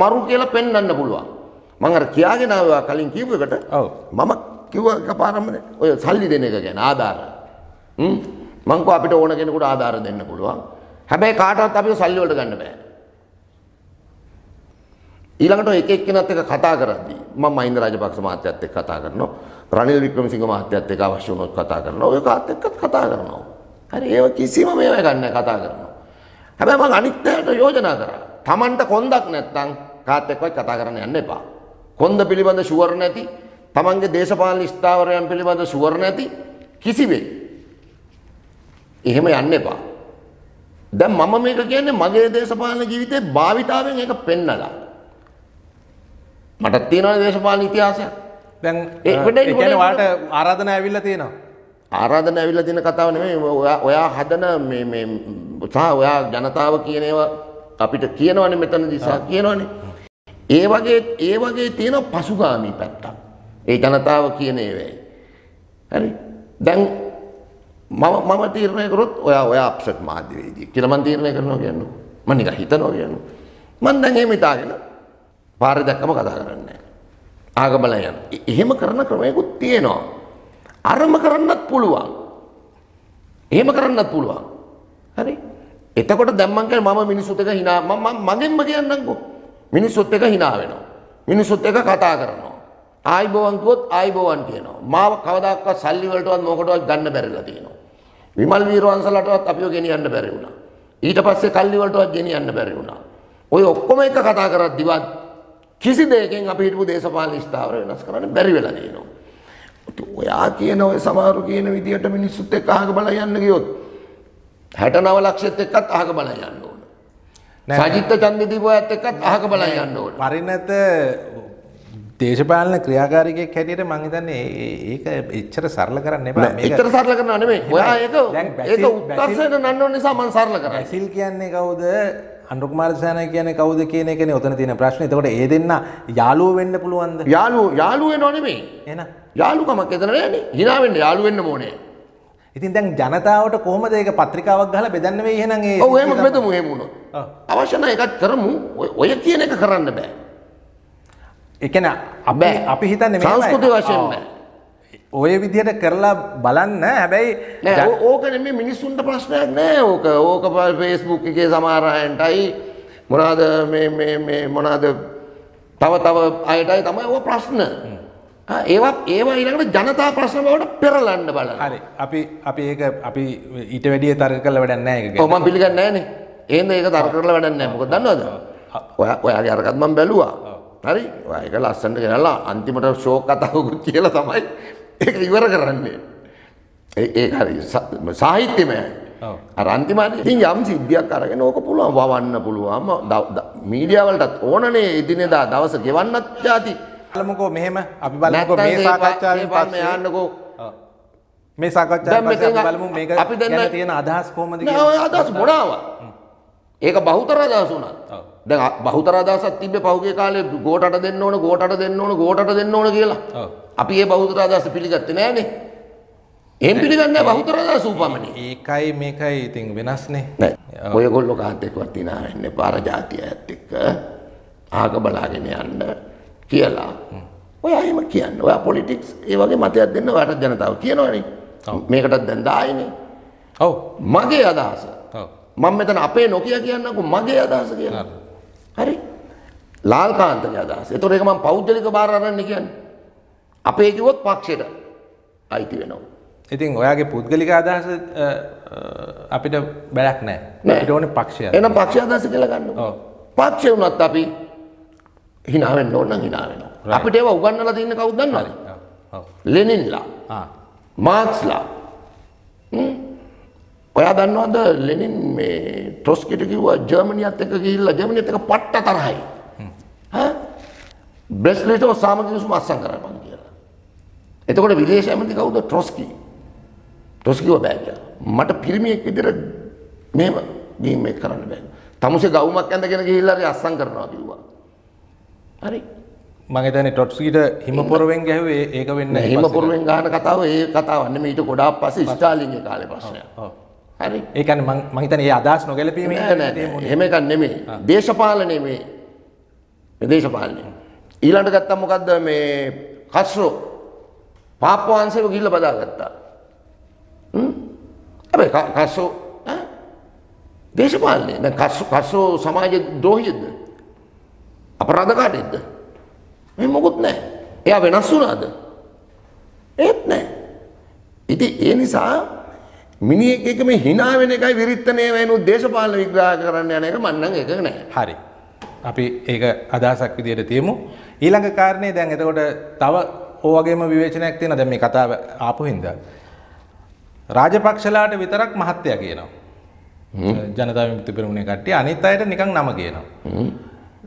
මරු කියලා පෙන්වන්න පුළුවන්. මම අර කියාගෙන ආවා කලින් කියපු එකට. ඔව්. මම කිව්වා එකපාරම ඔය සල්ලි දෙන එක ගැන ආධාර. හ්ම්. මං කෝ අපිට ඕන කෙනෙකුට ආධාර දෙන්න පුළුවන්. හැබැයි කාටවත් අපිව සල්ලි වලට ගන්න බෑ. ඊළඟට එක එක්කෙනත් එක කතා කරද්දී මම මහින්ද රාජපක්ෂ මහත්තයත් එක්ක කතා කරනවා. රනිල් වික්‍රමසිංහ මහත්තයත් එක්ක අවශ්‍ය වුණොත් කතා කරනවා. ඔය කාත් එක්කත් කතා කරනවා. හරි ඒව කිසිම මේවා ගන්න කතා කරනවා. හැබැයි මම අනිත්යට යෝජනා කරා. Tamanට කොන්දක් නැත්තම් කාත් එක්කවත් කතා කරන්න යන්න එපා. කොන්ද පිළිබඳ ෂුවර් නැති, Tamanගේ දේශපාලන ස්ථාවරයන් පිළිබඳ ෂුවර් නැති කිසිවෙයි. එහෙම යන්න එපා. දැන් මම මේක කියන්නේ මගේ දේශපාලන ජීවිතේ භාවිතාවෙන් ඒක පෙන්නලා. මට තියෙනවා දේශපාලන ඉතිහාසයක්. දැන් ඒ කියන්නේ වාට ආරාධනා ඇවිල්ලා තියෙනවා. ආරාධන ඇවිල්ලා තියෙන කතාව නෙමෙයි ඔයා හදන මේ මේ සහ ඔයා ජනතාව කියන ඒවා අපිට කියනවනේ මෙතනදී සහ කියනවනේ ඒ වගේ ඒ වගේ තියෙන පසුගාමී පැත්තක් ඒ ජනතාව කියන ඒවයි හරි දැන් මම මම තීරණය කරොත් ඔයා ඔයා අප්සෙට් මාධ්‍යවේදී කියලා මම තීරණය කරනවා කියන්නේ මම නිකන් හිතනවා කියන්නේ මම දැන් එහෙම හිතාගෙන පාරේ දැක්කම කතා කරන්නේ නැහැ ආගමලයන් එහෙම කරන ක්‍රමයකුත් තියෙනවා අරම කරන්නත් පුළුවන්. එහෙම කරන්නත් පුළුවන්. හරි? එතකොට දැන් මං කියන්නේ මම මිනිස්සුත් එක්ක hina මම මගෙන්ම කියන්නම්කෝ. මිනිස්සුත් එක්ක hina වෙනවා. මිනිස්සුත් එක්ක කතා කරනවා. ආයිබෝවන් කිව්වොත් ආයිබෝවන් කියනවා. මාව කවදාකවත් සල්ලි වලටවත් මොකටවත් ගන්න බැරිලා තියෙනවා. විමල් වීරවංශලටවත් අපිව ගෙනියන්න බැරි වුණා. ඊට පස්සේ කල්ලි වලටවත් ගෙනියන්න බැරි වුණා. ඔය ඔක්කොම එක කතා කරද්දිවත් කිසි දෙයකින් අපි හිටපු දේශපාලන ස්ථාවර වෙනස් කරන්න බැරි වෙලා තියෙනවා. ඔයා කියන ඔය සමහරු කියන විදියට මිනිස්සුත් එක්ක අහක බලලා යන්න ගියොත් 69 ලක්ෂෙත් එක්කත් අහක බලලා යන්න ඕන. සජිත් චන්දදීපයත් එක්කත් අහක බලලා යන්න ඕන. පරිණත දේශපාලන ක්‍රියාකාරිකයෙක් හැටියට මං හිතන්නේ ඒක එච්චර සරල කරන්න එපා. මේක එච්චර සරල කරනව නෙමෙයි. ඔයා ඒක ඒක උත්තරසෙන් නන්නව නිසා මං සරල කරා. බැසිල් කියන්නේ කවුද? අනුර කුමාර සාන කියන්නේ කවුද කියන එකනේ උතන තියෙන ප්‍රශ්නේ. එතකොට ඒ දෙන්න යාළුවෝ වෙන්න පුළුවන්ද? යාළුවෝ යාළුවෝ වෙනව නෙමෙයි. එහෙනම් යාළුකමක් එතන නෑනේ. hina වෙන්න යාළු වෙන්න ඕනේ. ඉතින් දැන් ජනතාවට කොහොමද ඒක පත්‍රිකාවක් ගහලා බෙදන්න වෙයි එහෙනම් ඒ ඔව් එහෙම බෙදමු එහෙම වුණොත්. අවශ්‍ය නම් එකක් කරමු. ඔය කියන එක කරන්න බෑ. ඒ කියන්නේ අපි අපි හිතන්නේ මේකයි. සංස්කෘතික වශයෙන් බෑ. ඔය විදිහට කරලා බලන්න හැබැයි ඕක නෙමේ මිනිස්සුන්ට ප්‍රශ්නයක් නෑ ඕක ඕක Facebook එකේ සමහර අයන්ටයි මොනවාද මේ මේ මේ මොනවාද තව තව අයටයි තමයි ඔය ප්‍රශ්න. ඒවා ඒවා ඊළඟට ජනතා ප්‍රශ්න බවට පෙරලන්න බලන්න. හරි. අපි අපි ඒක අපි ඊට වැඩිය තර්ක කරලා වැඩක් නැහැ ඒක. ඔව් මම පිළිගන්නේ නැහනේ. එහෙනම් ඒක තර්ක කරලා වැඩක් නැහැ. මොකද දන්නවද? ඔයා ඔයාගේ අරකට මම බැලුවා. හරි. ඔයා ඒක ලස්සනට ගෙනල්ලා අන්තිමට ෂෝක් කතාවකුත් කියලා තමයි ඒක ඉවර කරන්නේ. ඒ ඒ හරි සාහිත්‍යමය. අර අන්තිමට ඉතින් යම් සිද්ධියක් අරගෙන ඕක පුළුවන් වවන්න පුළුවන්. මීඩියා වලටත් ඕනනේ එදිනෙදා දවස ගෙවන්නත් ඇති. බලමුකෝ මෙහෙම අපි බලමුකෝ මේ සාකච්ඡාවෙන් පස්සේ යන්නකෝ මේ සාකච්ඡාවෙන් පස්සේ අපි බලමු මේක අපි දැන් තියෙන අදහස් කොහොමද කියන්නේ ඔය අදහස් මොනවා ඒක බහුතර අදහස් වුණා දැන් බහුතර අදහසක් තිබ්බේ පහුගිය කාලේ ගෝටට දෙන්න ඕන ගෝටට දෙන්න ඕන ගෝටට දෙන්න ඕන කියලා අපි ඒ බහුතර අදහස පිළිගත්තේ නෑනේ එම් පිළිගන්න බහුතරදා සූපමණි ඒකයි මේකයි ඉතින් වෙනස්නේ ඔයගොල්ලො කාතෙක්වත් තිනාරන්න පාරජාතිය ඇත් එක්ක ආග බලාගෙන යන්න කියලා. ඔය අයම කියන්න ඔය පොලිටික්ස් ඒ වගේ මතයක් දෙන්න වැටත් ජනතාව කියනවනේ මේකටත් දැන් දායනේ ඔව මගේ අදහස මං මෙතන අපේ නොකිය කියන්නකු මගේ අදහස කියලා හරි ලාල්කාන්තගේ අදහස එතොට එක මං පෞද්ගලික බාර අරන්න කියන්න අපේ කිවොත් පක්ෂයට අයිති වෙනවා ඉතින් ඔයාගේ පුද්ගලික අදහස අපිට බැලක් නෑ ට ඕන පක්ෂය එන පක්ෂ අදහස කලගන්න පක්ෂය වනත් අපි hina වෙන්න ඕන නම් hina වෙනවා. අපිට ඒවා උගන්වලා තියෙන කවුද දන්නවද? ඔව්. ලෙනින්ලා. ආ. මාක්ස්ලා. ඔයා දන්නවද ලෙනින් මේ ට්‍රොස්කිට කිව්වා ජර්මනියත් එක්ක ගිහිල්ලා ජර්මනියත් එක්ක පට්ට තරහයි. හා? බ්‍රෙස්ලිටෝ සාමගිසුම අස්සම් කරපන් කියලා. එතකොට විදේශ ඇමති කවුද ට්‍රොස්කි? ට්‍රොස්කිව බෑ කියලා. මට පිරිමියෙක් විදිහට මෙහෙම ගිහින් මේක කරන්න බෑ. තමුසේ ගවුමක් ඇඳගෙන ගිහිල්ලා හරි අස්සම් කරනවා කිව්වා. හරි මගේතන ටොට්සීට හිමපොරුවෙන් ගැහව ඒක වෙන්න හිමපොරුවෙන් ගහන කතාව ඒ කතාවන්න මීට ගොඩක් පස ස්ටාලිංග කාල ප්‍රශ්නය හරි ඒකන මහිතන ඒ අදස් නොගැලපීම හෙමකන් නෙමේ දේශපාලනය මේ දේශපාලනය ඊළඟට ගත්තම් මොකක්ද මේ කස්රෝ පාප්පවහන්සේව ගිල්ල බදාගත්තා ඇබයි කස්සෝ දේශපාලනය කස්සෝ සමාජ දෝහියද අපරාධකාරයෙක්ද? මේ මොකුත් නැහැ. එයා වෙනස් වුණාද? ඒත් නැහැ. ඉතින් ඒ නිසා මිනිහෙක් එක මේ hina වෙන එකයි විරිත්තනේ වෙනුත් දේශපාලන විග්‍රහ කරන්න යන එක මන්නම් එක නැහැ. හරි. අපි ඒක අදහසක් විදියට තියමු. ඊළඟ කාරණේ දැන් එතකොට තව ඕවගේම විවේචනයක් තියෙන දැන් මේ කතාව ආපු හින්දා රාජපක්ෂලාට විතරක් මහත්ය කියනවා. ජනතාව විමුක්ති පෙරමුණේ කට්ටිය අනිත් අයට නිකන් නම කියනවා.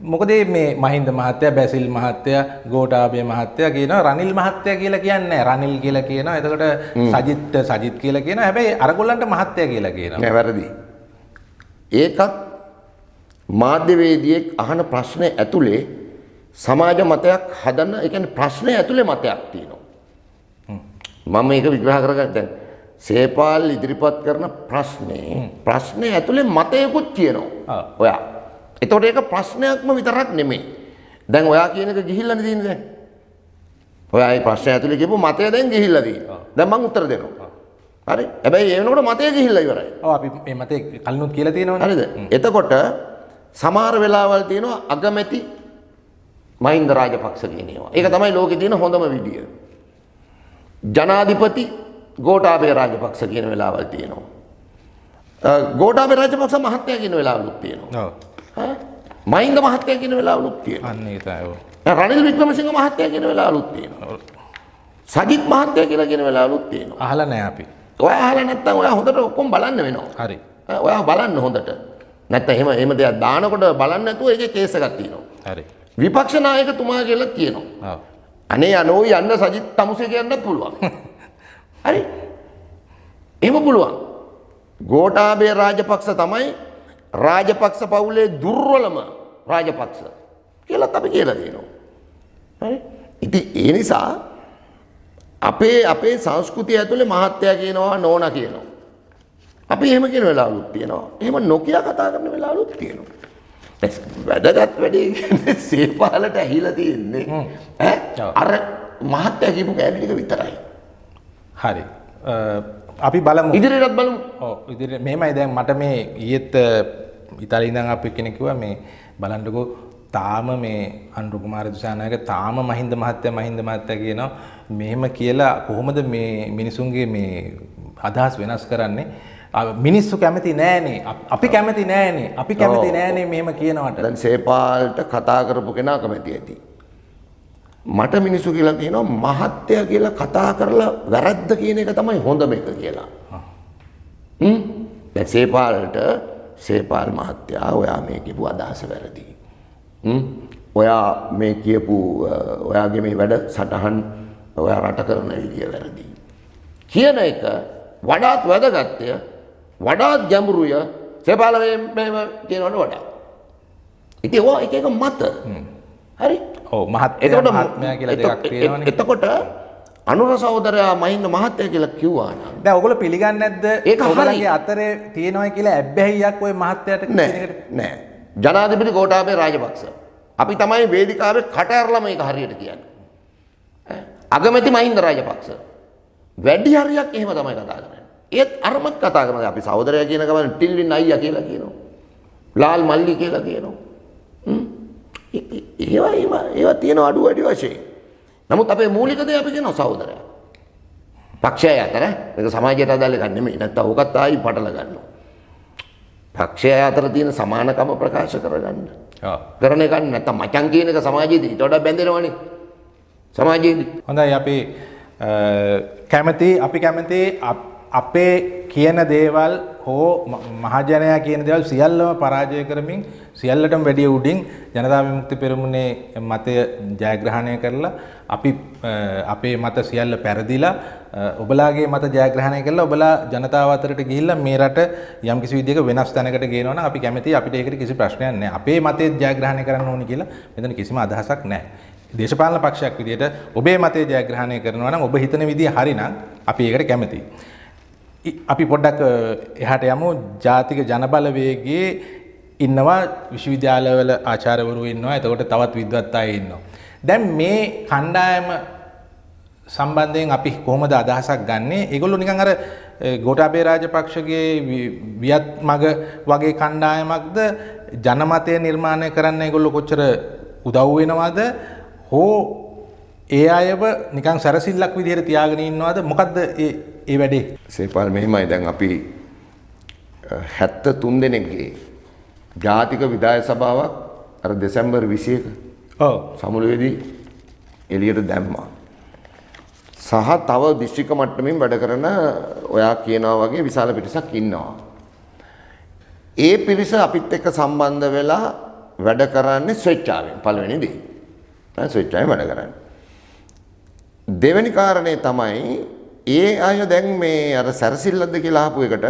මොකද මේ මහින්ද මහත්තයා බැසිල් මහත්තයා ගෝඨාභය මහත්තයා කියනවා රනිල් මහත්තයා කියලා කියන්නේ රනිල් කියලා කියනවා එතකොට සජිත් සජිත් කියලා කියනවා හැබැයි අරගොල්ලන්ට මහත්තයා කියලා කියනවා නෑ වැරදි ඒකත් මාධ්‍යවේදියෙක් අහන ප්‍රශ්නේ ඇතුලේ සමාජ මතයක් හදන්න ඒ කියන්නේ ප්‍රශ්නේ ඇතුලේ මතයක් තියෙනවා මම මේක විග්‍රහ කරගන්න දැන් සේපාල් ඉදිරිපත් කරන ප්‍රශ්නේ ප්‍රශ්නේ ඇතුලේ මතයකුත් කියනවා ඔයා එතකොට ඒක ප්‍රශ්නයක්ම විතරක් නෙමෙයි. දැන් ඔයා කියන එක ගිහිල්ලානේ තියෙන්නේ දැන්. ඔයා මේ ප්‍රශ්නය ඇතුලේ කියපු මතය දැන් ගිහිල්ලා තියෙනවා. දැන් මම උත්තර දෙනවා. හරි. හැබැයි ඒ වෙනකොට මතය ගිහිල්ලා ඉවරයි. ඔව් අපි මේ මතේ කලිනුත් කියලා තියෙනවනේ. හරිද? එතකොට සමහර වෙලාවල් තියෙනවා අගමැති මහින්ද රාජපක්ෂ කියන ඒවා. ඒක තමයි ලෝකේ තියෙන හොඳම විදිය. ජනාධිපති ගෝඨාභය රාජපක්ෂ කියන වෙලාවල් තියෙනවා. ගෝඨාභය රාජපක්ෂ මහත්තයා කියන වෙලාවලුත් තියෙනවා. ඔව්. මයින්ග මහත්තය කියන වෙලා අලුත්තිය රනිල් වික්‍රමසිංහ මහත්තය කියන වෙලා අලුත්තියෙන සජිත් මහත්තය කියලා කියෙන වෙලා අලුත්තියෙන අහල නෑ අපි ඔය හල නැත්තම් ඔය හොඳට ඔක්කොම් බලන්න වෙනවා හරි ඔය බලන්න හොඳට නැත්ත එහෙම එම දෙයක් දානකොට බලන්න ඇතුව ඒ කේසගත්තියනවා හරි විපක්ෂනායක තුමා කියල කියනවා අනේ අනෝ යන්න සජිත් තමුසේ කියන්න පුළුවන් හරි එම පුළුවන් ගෝටාබේ රාජපක්ෂ තමයි රාජපක්ෂ පවුලේ දුර්වලම රාජපක්ෂ කියලත් අපි කියලා දෙනවා. හරි? ඉතින් ඒ නිසා අපේ අපේ සංස්කෘතිය ඇතුලේ මහත්ය කියනවා නෝනා කියනවා. අපි එහෙම කියන වෙලාවලුත් තියෙනවා. එහෙම නොකිය කතා කරන වෙලාවලුත් තියෙනවා. වැඩගත් වැඩේ කියන්නේ සේපාලට ඇහිලා තියෙන්නේ ඈ අර මහත්ය කියපු කෑලි ටික විතරයි. හරි. අපි බලමු. ඉදිරියටත් බලමු. ඔව් ඉදිරිය මෙහෙමයි දැන් මට මේ ඊයේත් ඉතාලිඉඳං අපි කෙනෙකුව මේ බලන්ඩකෝ තාම මේ අන්රුකුමාර දුසානායක තාම මහින්ද මහත්තය මහින්ද මහත්තය කියනවා මෙහෙම කියලා කොහොමද මේ මිනිසුන්ගේ මේ අදහස් වෙනස් කරන්නේ මිනිස්සු කැමති නෑනේ අපි කැමති නෑනේ අපි කැමති නෑනේ මෙහෙම කියනවට දැන් සේපාල්ට කතා කරපු කෙනා කැමති ඇති මට මිනිස්සු කියලා කියනවා මහත්තයා කියලා කතා කරලා වැරද්ද කියන එක තමයි හොඳම එක කියලා හ්ම් දැන් සේපාල්ට සේපාල් මහත්තයා ඔයා මේ කිව්ව අදහස වැරදි. ඔයා මේ කියපු ඔයාගේ මේ වැඩ සටහන් ඔයා රට කරන විදිය වැරදි. කියන එක වඩාත් වැදගත්ය වඩාත් ගැඹුරුය සේපාල කියනවට වඩා. ඉති ඕ එක එක මත හරි ඕ මහත් එතකොට එතකොට අනුර සහෝදරයා මහින්ද මහත්තය කියලා කිව්වා නම් දැන් ඔයගොල්ලෝ පිළිගන්නේ නැද්ද ඒක ඔයගොල්ලන්ගේ අතරේ තියෙනවා කියලා ඇබ්බැහියක් ওই මහත්තයාට නෑ නෑ ජනාධිපති ගෝඨාභය රාජපක්ෂ අපි තමයි වේදිකාවේ කට ඇරලා මේක හරියට කියන්නේ අගමැති මහින්ද රාජපක්ෂ වැඩි හරියක් එහෙම තමයි කතා කරන්නේ ඒත් අරම කතා කරනවා අපි සහෝදරයා කියන ගමන් ටිල්වින් අයියා කියලා කියනවා ලාල් මල්ලි කියලා කියනවා ඒවා ඒවා ඒවා තියෙන අඩු වැඩි වශයෙන් නමුත් අපේ මූලික දේ අපි කියනවා සහෝදරයා. පක්ෂය අතර මේක සමාජයට අදාළ එකක් නෙමෙයි. නැත්තම් ඕකත් ආයි පටල ගන්නවා. පක්ෂය අතර තියෙන සමානකම ප්‍රකාශ කරගන්න. ආ. කරන එකක් නැත්තම් මචං කියන එක සමාජයේදී ඊට වඩා බැඳෙනවනේ. සමාජයේදී. හොඳයි අපි කැමති අපි කැමති අපේ කියන දේවල් හෝ මහජනයා කියන දේවල් සියල්ලම පරාජය කරමින් සියල්ලටම වැඩිය උඩින් ජනතා විමුක්ති පෙරමුණේ මතය ජයග්‍රහණය කරලා අපි අපේ මත සියල්ල පැරදිලා ඔබලාගේ මත ජයග්‍රහණය කරලා ඔබලා ජනතාව අතරට ගිහිල්ලා මේ රට යම් කිසි විදිහක වෙනස් තැනකට ගේනවා නම් අපි කැමතියි අපිට ඒකට කිසි ප්‍රශ්නයක් නැහැ. අපේ මතය ජයග්‍රහණය කරන්න ඕනේ කියලා මෙතන කිසිම අදහසක් නැහැ. දේශපාලන පක්ෂයක් විදිහට ඔබේ මතය ජයග්‍රහණය කරනවා නම් ඔබ හිතන විදිහ හරිනම් අපි ඒකට කැමතියි. අපි පොඩ්ඩක් එහාට යමු ජාතික ජනබලවේගයේ ඉන්නවා විශ්වවිද්‍යාලවල ආචාරවරු ඉන්නවා එතකොට තවත් විද්වත් අය ඉන්නවා. දැන් මේ කණ්ඩායම සම්බන්ධයෙන් අපි කොහොමද අදහසක් ගන්නේ? ඒගොල්ලෝ නිකන් අර ගෝඨාභය රාජපක්ෂගේ වියත් මග වගේ කණ්ඩායමක්ද ජනමතය නිර්මාණය කරන්න ඒගොල්ලෝ කොච්චර උදව් වෙනවද? හෝ ඒ අයව නිකන් සැරසිල්ලක් විදිහට තියාගෙන ඉන්නවද? මොකද්ද ඒ ඒ වැඩේ? සේපාල් මෙහිමයි දැන් අපි 73 දෙනෙක්ගේ ජාතික විදාය සභාවක් අර දෙසැම්බර් 21 ඔව් සමුළුවේදී එළියට දැම්මා. සහ තව දිස්ත්‍රික්ක මට්ටමින් වැඩ කරන ඔයා කියනවා වගේ විශාල පිරිසක් ඉන්නවා. ඒ පිරිස අපිත් එක්ක සම්බන්ධ වෙලා වැඩ කරන්නේ ස්වේච්ඡාවෙන් පළවෙනි දේ. දැන් ස්වේච්ඡාවෙන් වැඩ කරන්නේ. දෙවෙනි කාරණේ තමයි ඒ අය දැන් මේ අර සැරසිල්ලක්ද කියලා අහපු එකට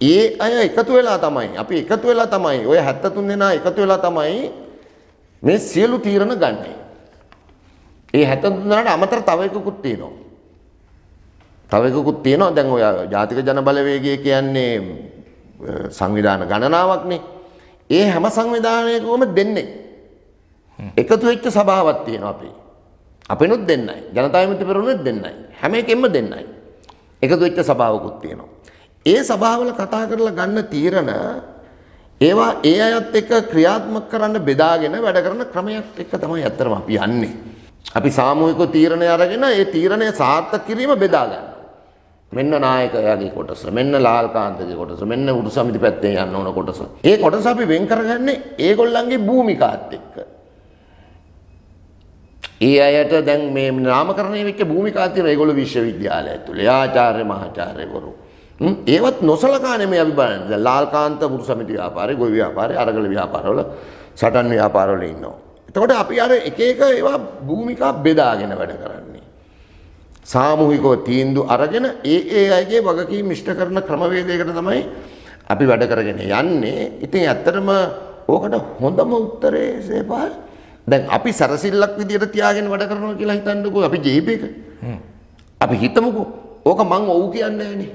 ඒ අය එකතු වෙලා තමයි අපි එකතු වෙලා තමයි ඔය 73 දෙනා එකතු වෙලා තමයි මේ සියලු තීරණ ගන්නෙ. ඒ 73 දෙනාට අමතර තව එකකුත් තියෙනවා. තව එකකුත් තියෙනවා. දැන් ඔය ජාතික ජනබලවේගය කියන්නේ සංවිධාන ගණනාවක්නේ. ඒ හැම සංවිධානයකම දෙන්නේ. එකතු වෙච්ච සභාවක් තියෙනවා අපේ. අපෙනුත් දෙන්නයි. ජනතා විමුක්ති පෙරමුණෙත් දෙන්නයි. හැම එකෙම දෙන්නයි. එකතු වෙච්ච සභාවකුත් තියෙනවා. ඒ සභාවල කතා කරලා ගන්න තීරණ ඒවා ඒ අයත් එක්ක ක්‍රියාත්මක කරන්න බෙදාගෙන වැඩ කරන ක්‍රමයක් එක්ක තමයි ඇත්තටම අපි යන්නේ. අපි සාමූහික තීරණය අරගෙන ඒ තීරණය සාර්ථක කිරීම බෙදා ගන්නවා. මෙන්න නායකයාගේ කොටස මෙන්න ලාල්කාන්තගේ කොටස මෙන්න උඩු සමිති පැත්තේ යන්න ඕන කොටස. ඒ කොටස අපි වෙන් කරගන්නේ ඒගොල්ලන්ගේ භූමිකාත් එක්ක. ඒ අයට දැන් මේ නාමකරණය වෙච්ච භූමිකා තියෙන ඒගොල්ලෝ විශ්වවිද්‍යාලය ඇතුළේ ආචාර්ය මහාචාර්යවරු ඒවත් නොසලකා නෙමෙයි අපි බලන්නේ. දැන් ලාල්කාන්ත පුරුෂ සමිති ව්‍යාපාරේ, ගොවි ව්‍යාපාරේ, අරගල ව්‍යාපාරවල, සටන් ව්‍යාපාරවල ඉන්නවා. එතකොට අපි අර එක එක ඒවා භූමිකා බෙදාගෙන වැඩ කරන්නේ. සාමූහිකව තීන්දුව අරගෙන ඒ ඒ අයගේ වගකීම් ඉෂ්ට කරන ක්‍රමවේදයකට තමයි අපි වැඩ කරගෙන යන්නේ. ඉතින් ඇත්තටම ඕකට හොඳම උත්තරේ සේපාල් දැන් අපි සරසිල්ලක් විදියට තියාගෙන වැඩ කරනවා කියලා හිතන්නකෝ අපි ජීප් එක. අපි හිතමුකෝ. ඕක මං ඔව් කියන්නේ නෑනේ.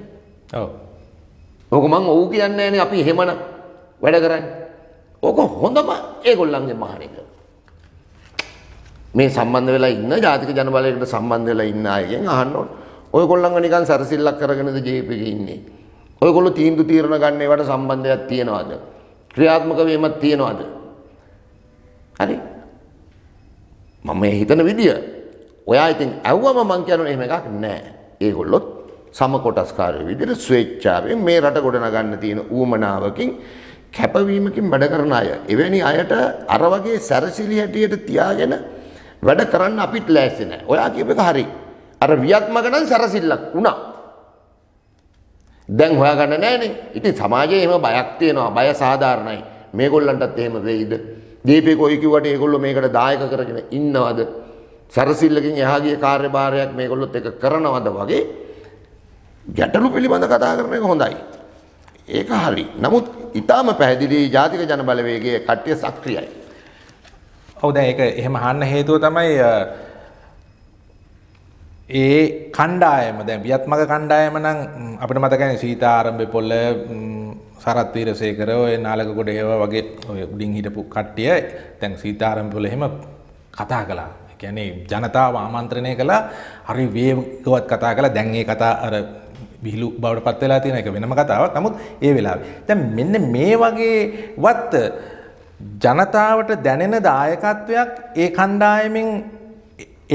ඕක මං ඔව් කියන්නේ නෑනේ අපි එහෙමනම් වැඩ කරන්නේ. ඕක හොඳම ඒගොල්ලන්ගේ මහණ එක. මේ සම්බන්ධ වෙලා ඉන්න ජාතික ජනබලයට සම්බන්ධ වෙලා ඉන්න අයගෙන් අහන්න ඕන. ඔයගොල්ලන්ව නිකන් සරසිල්ලක් කරගෙනද ජීපෙක ඉන්නේ. ඔයගොල්ලෝ තීන්දුව తీරන ගන්න ඒවට සම්බන්ධයක් තියනවාද? ක්‍රියාත්මක වීමක් තියනවාද? හරි. මම හිතන විදිය ඔයා ඉතින් ඇව්වම මං කියනවා එහෙම එකක් නෑ. ඒගොල්ලොත් සමකොටස්කාරය විදිහට ස්වේච්ඡාවෙන් මේ රට ගොඩනගන්න තියෙන ඌමනාවකින් කැපවීමකින් වැඩ කරන අය. එවැනි අයට අර වගේ සැරසිලි හැටියට තියාගෙන වැඩ කරන්න අපිට ලෑස්ති නැහැ. ඔයා කියප එක හරි. අර වියත්මක නම් සැරසිල්ලක් වුණා. දැන් හොයාගන්න නැහනේ. ඉතින් සමාජයේ එහෙම බයක් තියෙනවා. බය සාධාරණයි. මේගොල්ලන්ටත් එහෙම වෙයිද? දීපේ කොයි කිව්වට මේගොල්ලෝ මේකට දායක කරගෙන ඉන්නවද? සැරසිල්ලකින් එහා ගිය කාර්යභාරයක් මේගොල්ලොත් එක කරනවද වගේ ගැටලු පිළිබඳ කතා කරන එක හොඳයි. ඒක හරි. නමුත් ඊටාම පැහැදිලි ජාතික ජන බලවේගයේ කට්ටිය සක්‍රියයි. ඔව් දැන් ඒක එහෙම අහන්න හේතුව තමයි ඒ කණ්ඩායම දැන් වියත්මක කණ්ඩායම නම් අපිට මතකයි සීතාරම්භ පොළ සරත් වීරසේකර ඔය නාලක ගොඩ ඒවා වගේ ඔය උඩින් හිටපු කට්ටිය දැන් සීතාරම්භ පොළ එහෙම කතා කළා. ඒ කියන්නේ ජනතාව ආමන්ත්‍රණය කළා හරි වේගවත් කතා කළා දැන් ඒ කතා අර බිහිලු බවට පත් වෙලා තියෙන එක වෙනම කතාවක්. නමුත් ඒ වෙලාවේ දැන් මෙන්න මේ වගේ වත් ජනතාවට දැනෙන දායකත්වයක් ඒ කණ්ඩායමෙන්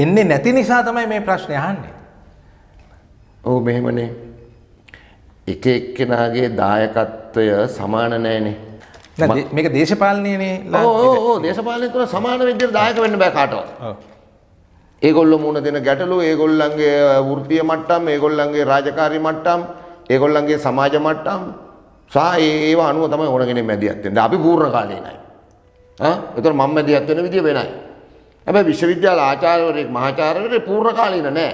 එන්නේ නැති නිසා තමයි මේ ප්‍රශ්නේ අහන්නේ. ඔව් මෙහෙමනේ. එක එක්කෙනාගේ දායකත්වය සමාන නැහැනේ. මේක දේශපාලනයනේ. ඔව් ඔව් දේශපාලනය තුළ සමාන විදිහට දායක වෙන්න බෑ කාටවත්. ඔව්. ඒගොල්ලෝ මුණ දෙන ගැටලු ඒගොල්ලන්ගේ වෘත්තීය මට්ටම් ඒගොල්ලන්ගේ රාජකාරී මට්ටම් ඒගොල්ලන්ගේ සමාජ මට්ටම් සහ ඒව අනුව තමයි ඕන කෙනෙක් මැදිහත් වෙන්නේ. අපි පූර්ණ කාලේ නයි. ආ ඒතර මම මැදිහත් වෙන විදිය වෙනයි. හැබැයි විශ්වවිද්‍යාල ආචාර්යවරයෙක් මහාචාර්යවරයෙක් පූර්ණ කාලීන නෑ.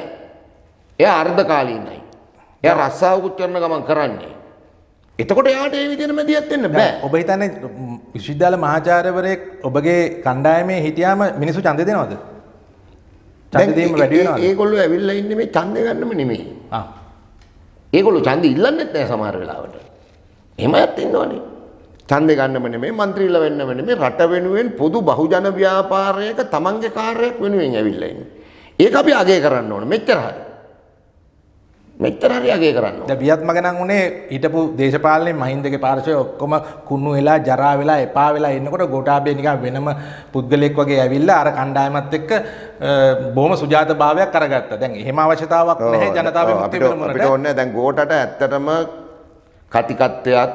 එයා අර්ධ කාලීනයි. එයා රස්සාවකුත් කරන ගමන් කරන්නේ. එතකොට යාට ඒ විදිහට මැදිහත් වෙන්න බෑ. ඔබ හිතන්නේ විශ්වවිද්‍යාල මහාචාර්යවරයෙක් ඔබගේ කණ්ඩායමේ හිටියාම මිනිස්සු ඡන්දය දෙනවද? චන්දදීම වැඩිවෙනවා ඒගොල්ලෝ ඇවිල්ලා ඉන්නේ මේ ඡන්දය ගන්නම නෙමෙයි. ආ. ඒගොල්ලෝ ඡන්ද ඉල්ලන්නෙත් නෑ සමහර වෙලාවට. එහෙමත් ඉන්නවනේ. ඡන්දය ගන්නම නෙමෙයි മന്ത്രിලා වෙන්නම නෙමෙයි රට වෙනුවෙන් පොදු බහුජන ව්‍යාපාරයක තමන්ගේ කාර්යයක් වෙනුවෙන් ඇවිල්ලා ඉන්නේ. ඒක අපි අගය කරන්න ඕනේ. මෙච්චරයි. මෙච්චර හරි අගය කරන්න. දැන් බියත් මග නම් උනේ හිටපු දේශපාලනේ මහින්දගේ පාර්ශවය ඔක්කොම කුණු වෙලා ජරා වෙලා එපා වෙලා එනකොට ගෝඨාභය නිකන් වෙනම පුද්ගලයෙක් වගේ ඇවිල්ලා අර කණ්ඩායමත් එක්ක බොහොම සුජාතභාවයක් අරගත්තා. දැන් එහෙම අවශ්‍යතාවක් නැහැ ජනතාවේ මුක්තිය පෙරමුණට. අපිට ඕනේ දැන් ගෝඨට ඇත්තටම කතිකත්වයක්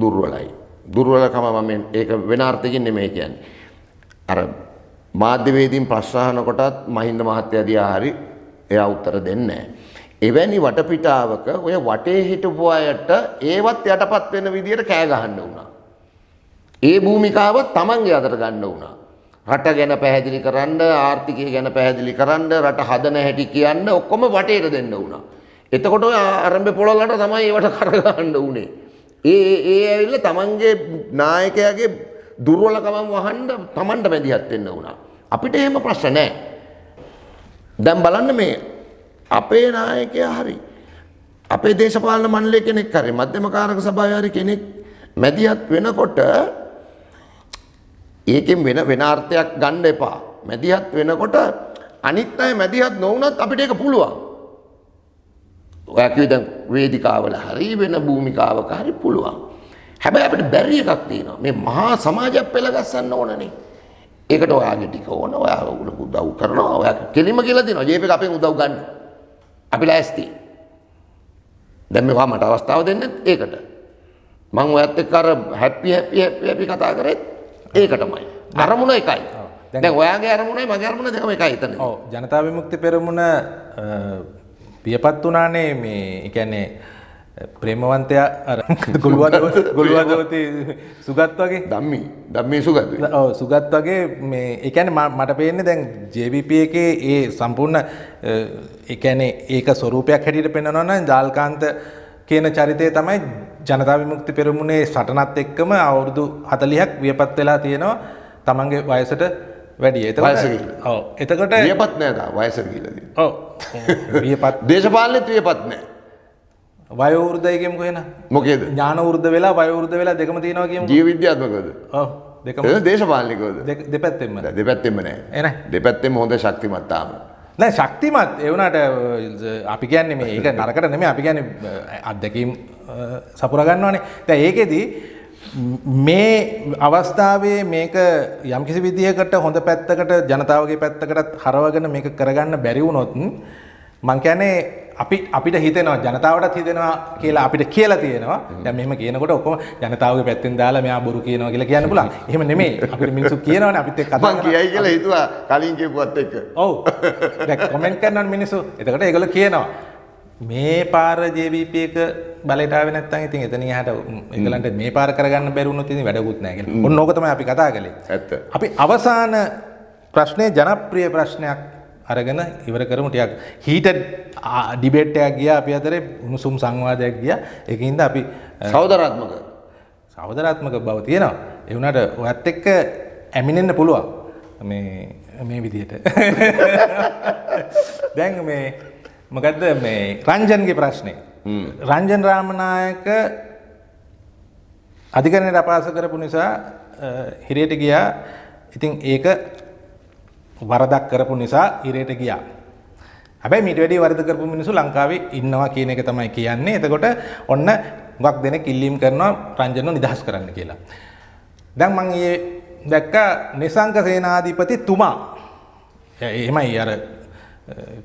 දුර්වලයි. දුර්වලකම මම ඒක වෙන අර්ථකින් නෙමෙයි කියන්නේ. අර මාධ්‍යවේදීන් ප්‍රශ්න අහනකොටත් මහින්ද මහත්තයා දිහා හරි එයා උත්තර දෙන්නේ නැහැ. එවැනි වටපිටාවක ඔය වටේ හිටපු අයට ඒවත් යටපත් වෙන විදියට කෑ ගහන්න වුණා. ඒ භූමිකාව තමන්ගේ අතට ගන්න වුණා. රට ගැන පැහැදිලි කරන්න, ආර්ථිකය ගැන පැහැදිලි කරන්න, රට හදන හැටි කියන්න ඔක්කොම වටේට දෙන්න වුණා. එතකොට ඔය ආරම්භ පොළොලට තමයි ඒවට කරගන්න උනේ. ඒ ඒ ඇවිල්ලා තමන්ගේ නායකයාගේ දුර්වලකමම වහන්න තමන්ට මැදිහත් වෙන්න වුණා. අපිට එහෙම ප්‍රශ්න නැහැ. දැන් බලන්න මේ අපේ නායකයා හරි අපේ දේශපාලන මණ්ඩලයේ කෙනෙක් හරි මධ්‍යම කාරක සභාවේ හරි කෙනෙක් මැදිහත් වෙනකොට ඒකෙන් වෙන වෙන අර්ථයක් ගන්න එපා. මැදිහත් වෙනකොට අනිත් අය මැදිහත් නොවුනත් අපිට ඒක පුළුවන්. ඔයා කිව්ව දැන් වේදිකාවල හරි වෙන භූමිකාවක හරි පුළුවන්. හැබැයි අපිට බැරි එකක් තියෙනවා. මේ මහා සමාජයක් පෙළගස්සන්න ඕනනේ. ඒකට ඔයාගේ ටික ඕන. ඔයා උදව් කරනවා. ඔයා කෙලිම කියලා දෙනවා. ජීපේක අපෙන් උදව් ගන්නවා. අපි ලෑස්ති. දැන් මේවා මට අවස්ථාව දෙන්න ඒකට. මම ඔයත් එක්ක අර හැපි හැපි හැපි හැපි කතා කරෙත් ඒකටමයි. අරමුණ එකයි. දැන් ඔයාගේ අරමුණයි මගේ අරමුණ දෙකම එකයි එතන. ඔව් ජනතා විමුක්ති පෙරමුණ පියපත් උනානේ මේ කියන්නේ ප්‍රේමවන්තයා ගොළුවදවත ගොළුවදවති සුගත් වගේ දම්මි දම්මේ සුගත් සුගත් වගේ මේ එකැන මට පේන්නේ දැන් ජවිප එකේ ඒ සම්පූර්ණ එකැනේ ඒක ස්වරූපයක් හැටියට පෙනනොන ජාල්කාන්ත කියන චරිතය තමයි ජනතාව විමුක්ති පෙරමුණේ සටනත් එක්කම අවුරුදු හතලියක් වියපත් වෙලා තියෙනවා තමන්ගේ වයසට වැඩිය එත එතකට වියපත් නෑද වයසර කියලදී ඔ වියපත් දේශපාලනත් වියපත් නෑ වයවෘදයකම කියෙන මොකේද ඥාන ෘද වෙලා වයවෘද වෙලා දෙකම තියෙනවාගේ ජී විද්‍යාත්මකද දෙක දේශපාලිකෝද දෙපැත්තෙම දෙපැත්තෙම නෑ එන දෙපැත්තෙම හොඳ ශක්තිමත්තාම නෑ ශක්තිමත් එවනට අපි කියන්නේ මේ ඒක නරකට නෙම අපි ගැන අත්දැකීම් සපුරගන්නවානේ තැ ඒකෙදී මේ අවස්ථාවේ මේක යම්කිසි විදිහකට හොඳ පැත්තකට ජනතාවගේ පැත්තකටත් හරවගෙන මේක කරගන්න බැරි වුණොත් මං කියන්නේ අපි අපිට හිතනවා ජනතාවට හිතෙනවා කියලා අපිට කියලා තියෙනවා දැන් මෙහෙම කියනකොට ඔක්කොම ජනතාවගේ පැත්තෙන් දාලා මෙයා බොරු කියනවා කියලා කියන්න පුළුවන්. එහෙම නෙමෙයි. අපිට මිනිස්සු කියනවනේ අපිත් එක්ක කතා කියයි කියලා හිතුවා කලින් කියපුවත් එක්ක. ඔව්. දැන් කමෙන්ට් කරනවනේ මිනිස්සු. එතකොට ඒගොල්ලෝ කියනවා මේ පාර ජේවිප එක බලටාව නැත්තන් ඉතින් එතන හට එගලන්ට මේ පාර කරගන්න බැරුණු තින් වැඩකුත් නෑගෙන ඔන්න ඕකතම අපි කතා කළේ ඇත්ත අපි අවසාන ප්‍රශ්නය ජනප්‍රිය ප්‍රශ්නයක් අරගෙන ඉවර කරමු ටිකක් හීටඩ් ඩිබේට් එකක් ගියා අපි අතරේ උණුසුම් සංවාදයක් ගියා ඒකින්ද අපි සහෝදරාත්මක සහෝදරාත්මක බව තියෙනවා ඒ වුණාට ඔයත් එක්ක ඇමිනෙන්න පුළුවන් මේ මේ විදිහට දැන් මේ මොකද්ද මේ රංජන්ගේ ප්‍රශ්නේ රංජන් රාමනායක අධිකරණයට අපහාස කරපු නිසා හිරයට ගියා ඉතින් ඒක වරදක් කරපු නිසා ඉරේට ගියා. හැබැයි මීට වැඩිය වරද කරපු මිනිස්සු ලංකාවේ ඉන්නවා කියන එක තමයි කියන්නේ. එතකොට ඔන්න හුඟක් දෙනෙක් ඉල්ලීම් කරනවා රංජනව නිදහස් කරන්න කියලා. දැන් මම ඊයේ දැක්ක නිසංක සේනාධිපති තුමා එහෙමයි අර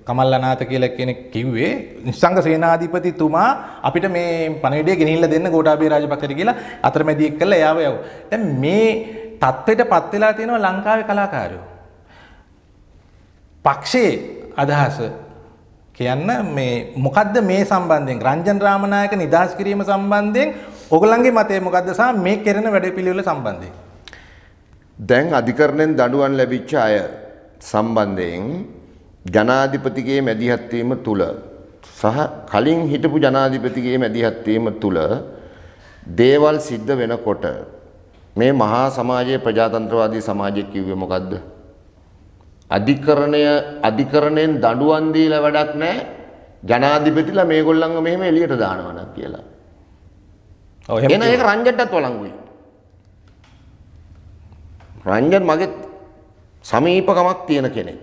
කමල්ලනාත කියලා කෙනෙක් කිව්වේ නිසංග සේනාධිපතිතුමා අපිට මේ පණවිඩය ගෙනහිල්ලා දෙන්න ගෝඨාභය රාජපක්ෂට කියලා අතරමැදියෙක් කරලා එයාව යවුවා. දැන් මේ தත්ත්වයට පත් වෙලා තියෙනවා ලංකාවේ කලාකාරයෝ. පක්ෂයේ අදහස කියන්න මේ මොකද්ද මේ සම්බන්ධයෙන් රංජන් රාමනායක නිදහස් කිරීම සම්බන්ධයෙන් ඔගලන්ගේ මතය මොකද්ද සහ මේ කෙරෙන වැඩපිළිවෙල සම්බන්ධයෙන් දැන් අධිකරණයෙන් දඬුවම් ලැබිච්ච අය සම්බන්ධයෙන් ජනාධිපතිගේ මැදිහත් වීම තුල සහ කලින් හිටපු ජනාධිපතිගේ මැදිහත් වීම තුල දේවල් සිද්ධ වෙනකොට මේ මහා සමාජයේ ප්‍රජාතන්ත්‍රවාදී සමාජය කිව්වේ මොකද්ද? අධිකරණය අධිකරණයෙන් දඬුවම් දීලා වැඩක් නැහැ. ජනාධිපතිලා මේගොල්ලන්ව මෙහෙම එළියට දානවා නක් කියලා. ඔව් එහෙම. එහෙනම් ඒක රංජන්ටත් වළංගුයි. රංජන් මගේ සමීපකමක් තියෙන කෙනෙක්.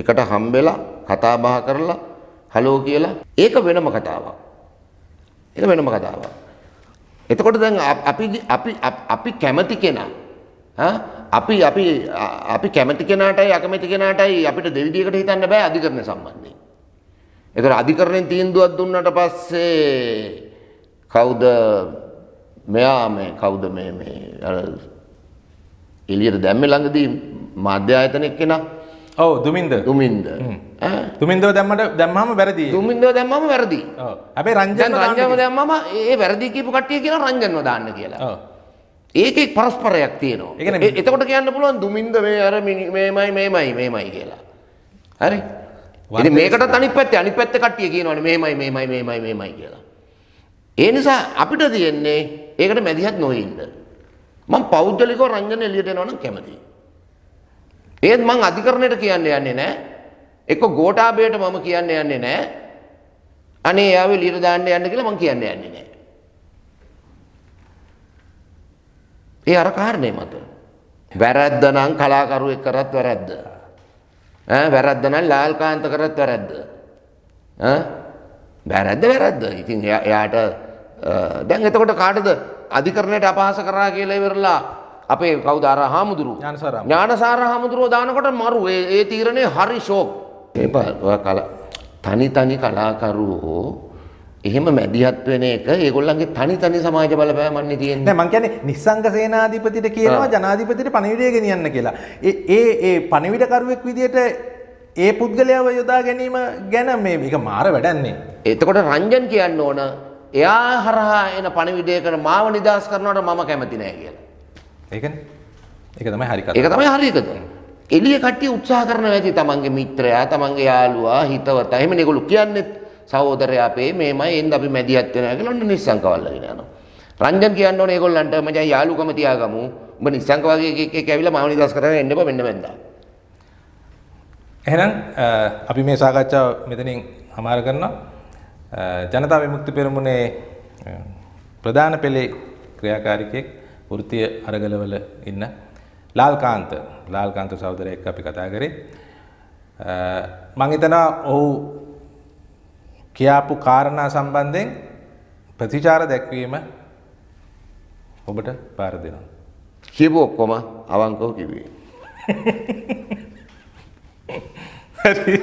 එකට හම්බෙලා කතා බහ කරලා හලෝ කියලා ඒක වෙනම කතාවක්. ඒක වෙනම කතාවක්. එතකොට දැන් අපි අපි අපි කැමති කෙනා අපි අපි අපි කැමති කෙනාටයි අකමැති කෙනාටයි අපිට දෙවිදියකට හිතන්න බෑ අධිකරණය සම්බන්ධයෙන්. ඒතර අධිකරණයෙන් තීන්දුවක් දුන්නාට පස්සේ කවුද මෙයා මේ කවුද මේ මේ අර එළියට දැම්මේ ළඟදී මාධ්‍ය ආයතනයක් කෙනා ඔව් දුමින්ද දුමින්ද දුමින්දව දැම්මට දැම්මම වැරදි දුමින්දව දැම්මම වැරදි ඔව් හැබැයි රංජන්ව රංජන්ව දැම්මම ඒ වැරදි කියපු කට්ටිය කියලා රංජන්ව දාන්න කියලා ඔව් ඒකෙක් පරස්පරයක් තියෙනවා එතකොට කියන්න පුළුවන් දුමින්ද මේ අර මේමයි මේමයි මේමයි කියලා හරි මේකට තනි පැත්තේ අනි පැත්ත කට්ටිය කියනවනේ මේමයි මේමයි මේමයි මේමයි කියලා ඒ නිසා අපිට තියෙන්නේ ඒකට මැදිහත් නොඉන්න මම පෞද්ගලිකව රංජන එළියට එනවනම් කැමතියි ඒත් මං අධිකරණයට කියන්න යන්නේ නැහැ එක්ක ගෝඨාභයට මම කියන්න යන්නේ නැහැ අනේ එයාව එළියට දාන්න යන්න කියලා මං කියන්න යන්නේ නැහැ ඒ අර කාරණේ මත. වැරද්ද නම් කලාකරුවෙක් කරත් වැරද්ද. ඈ වැරද්ද නම් ලාල්කාන්ත කරත් වැරද්ද. ඈ වැරද්ද වැරද්ද. ඉතින් එයාට දැන් එතකොට කාටද අධිකරණයට අපහාස කරා කියලා ඉවරලා අපේ කවුද අර හාමුදුරුවෝ ඥානසාර ඥානසාර හාමුදුරුවෝ දානකොට මරු ඒ තීරණේ හරි ෂෝක්. මේ තනි තනි කලාකරුවෝ එහෙම මැදිහත් වෙන එක ඒගොල්ලන්ගේ තනි තනි සමාජ බලපෑමන්නේ තියෙන්නේ. නෑ මං කියන්නේ නිස්සංග සේනාධිපතිට කියනවා ජනාධිපතිට පණිවිඩය ගෙනියන්න කියලා. ඒ ඒ ඒ පණිවිඩකරුවෙක් විදියට ඒ පුද්ගලයාව යොදා ගැනීම ගැන මේ මේක මාර වැඩන්නේ. එතකොට රංජන් කියන්න ඕන එයා හරහා එන පණිවිඩයකට මාව නිදාස් කරනවට මම කැමති නෑ කියලා. ඒකනේ. ඒක තමයි හරි කතාව. ඒක තමයි හරි එකද? එළිය කට්ටිය උත්සාහ කරනවා ඇති තමන්ගේ මිත්‍රයා, තමන්ගේ යාළුවා, හිතවතා එහෙම නේගොල්ලෝ කියන්නේ. සහෝදරයා අපේ මේමයි එන්ද අපි මැදිහත් වෙනවා කියලා ඔන්න නිස්සංකවල්ලාගෙන යනවා. රංජන් කියන්න ඕනේ ඒගොල්ලන්ට මචං යාළුකම තියාගමු. උඹ නිස්සංක වගේ එකෙක් එක්ක ඇවිල්ලා මාව නිදහස් කරගෙන එන්න එපා මෙන්න මෙන්දා. එහෙනම් අපි මේ සාකච්ඡාව මෙතනින් අමාර කරනවා. ජනතා විමුක්ති පෙරමුණේ ප්‍රධාන පෙළේ ක්‍රියාකාරිකයෙක් වෘත්තීය අරගලවල ඉන්න ලාල්කාන්ත ලාල්කාන්ත සහෝදරයෙක් අපි කතා කරේ. මං හිතනවා ඔහු කියාපු කාරණා සම්බන්ධයෙන් ප්‍රතිචාර දැක්වීම ඔබට පාර දෙනවා. කියපු ඔක්කොම අවංකව කිව්වේ. හරි.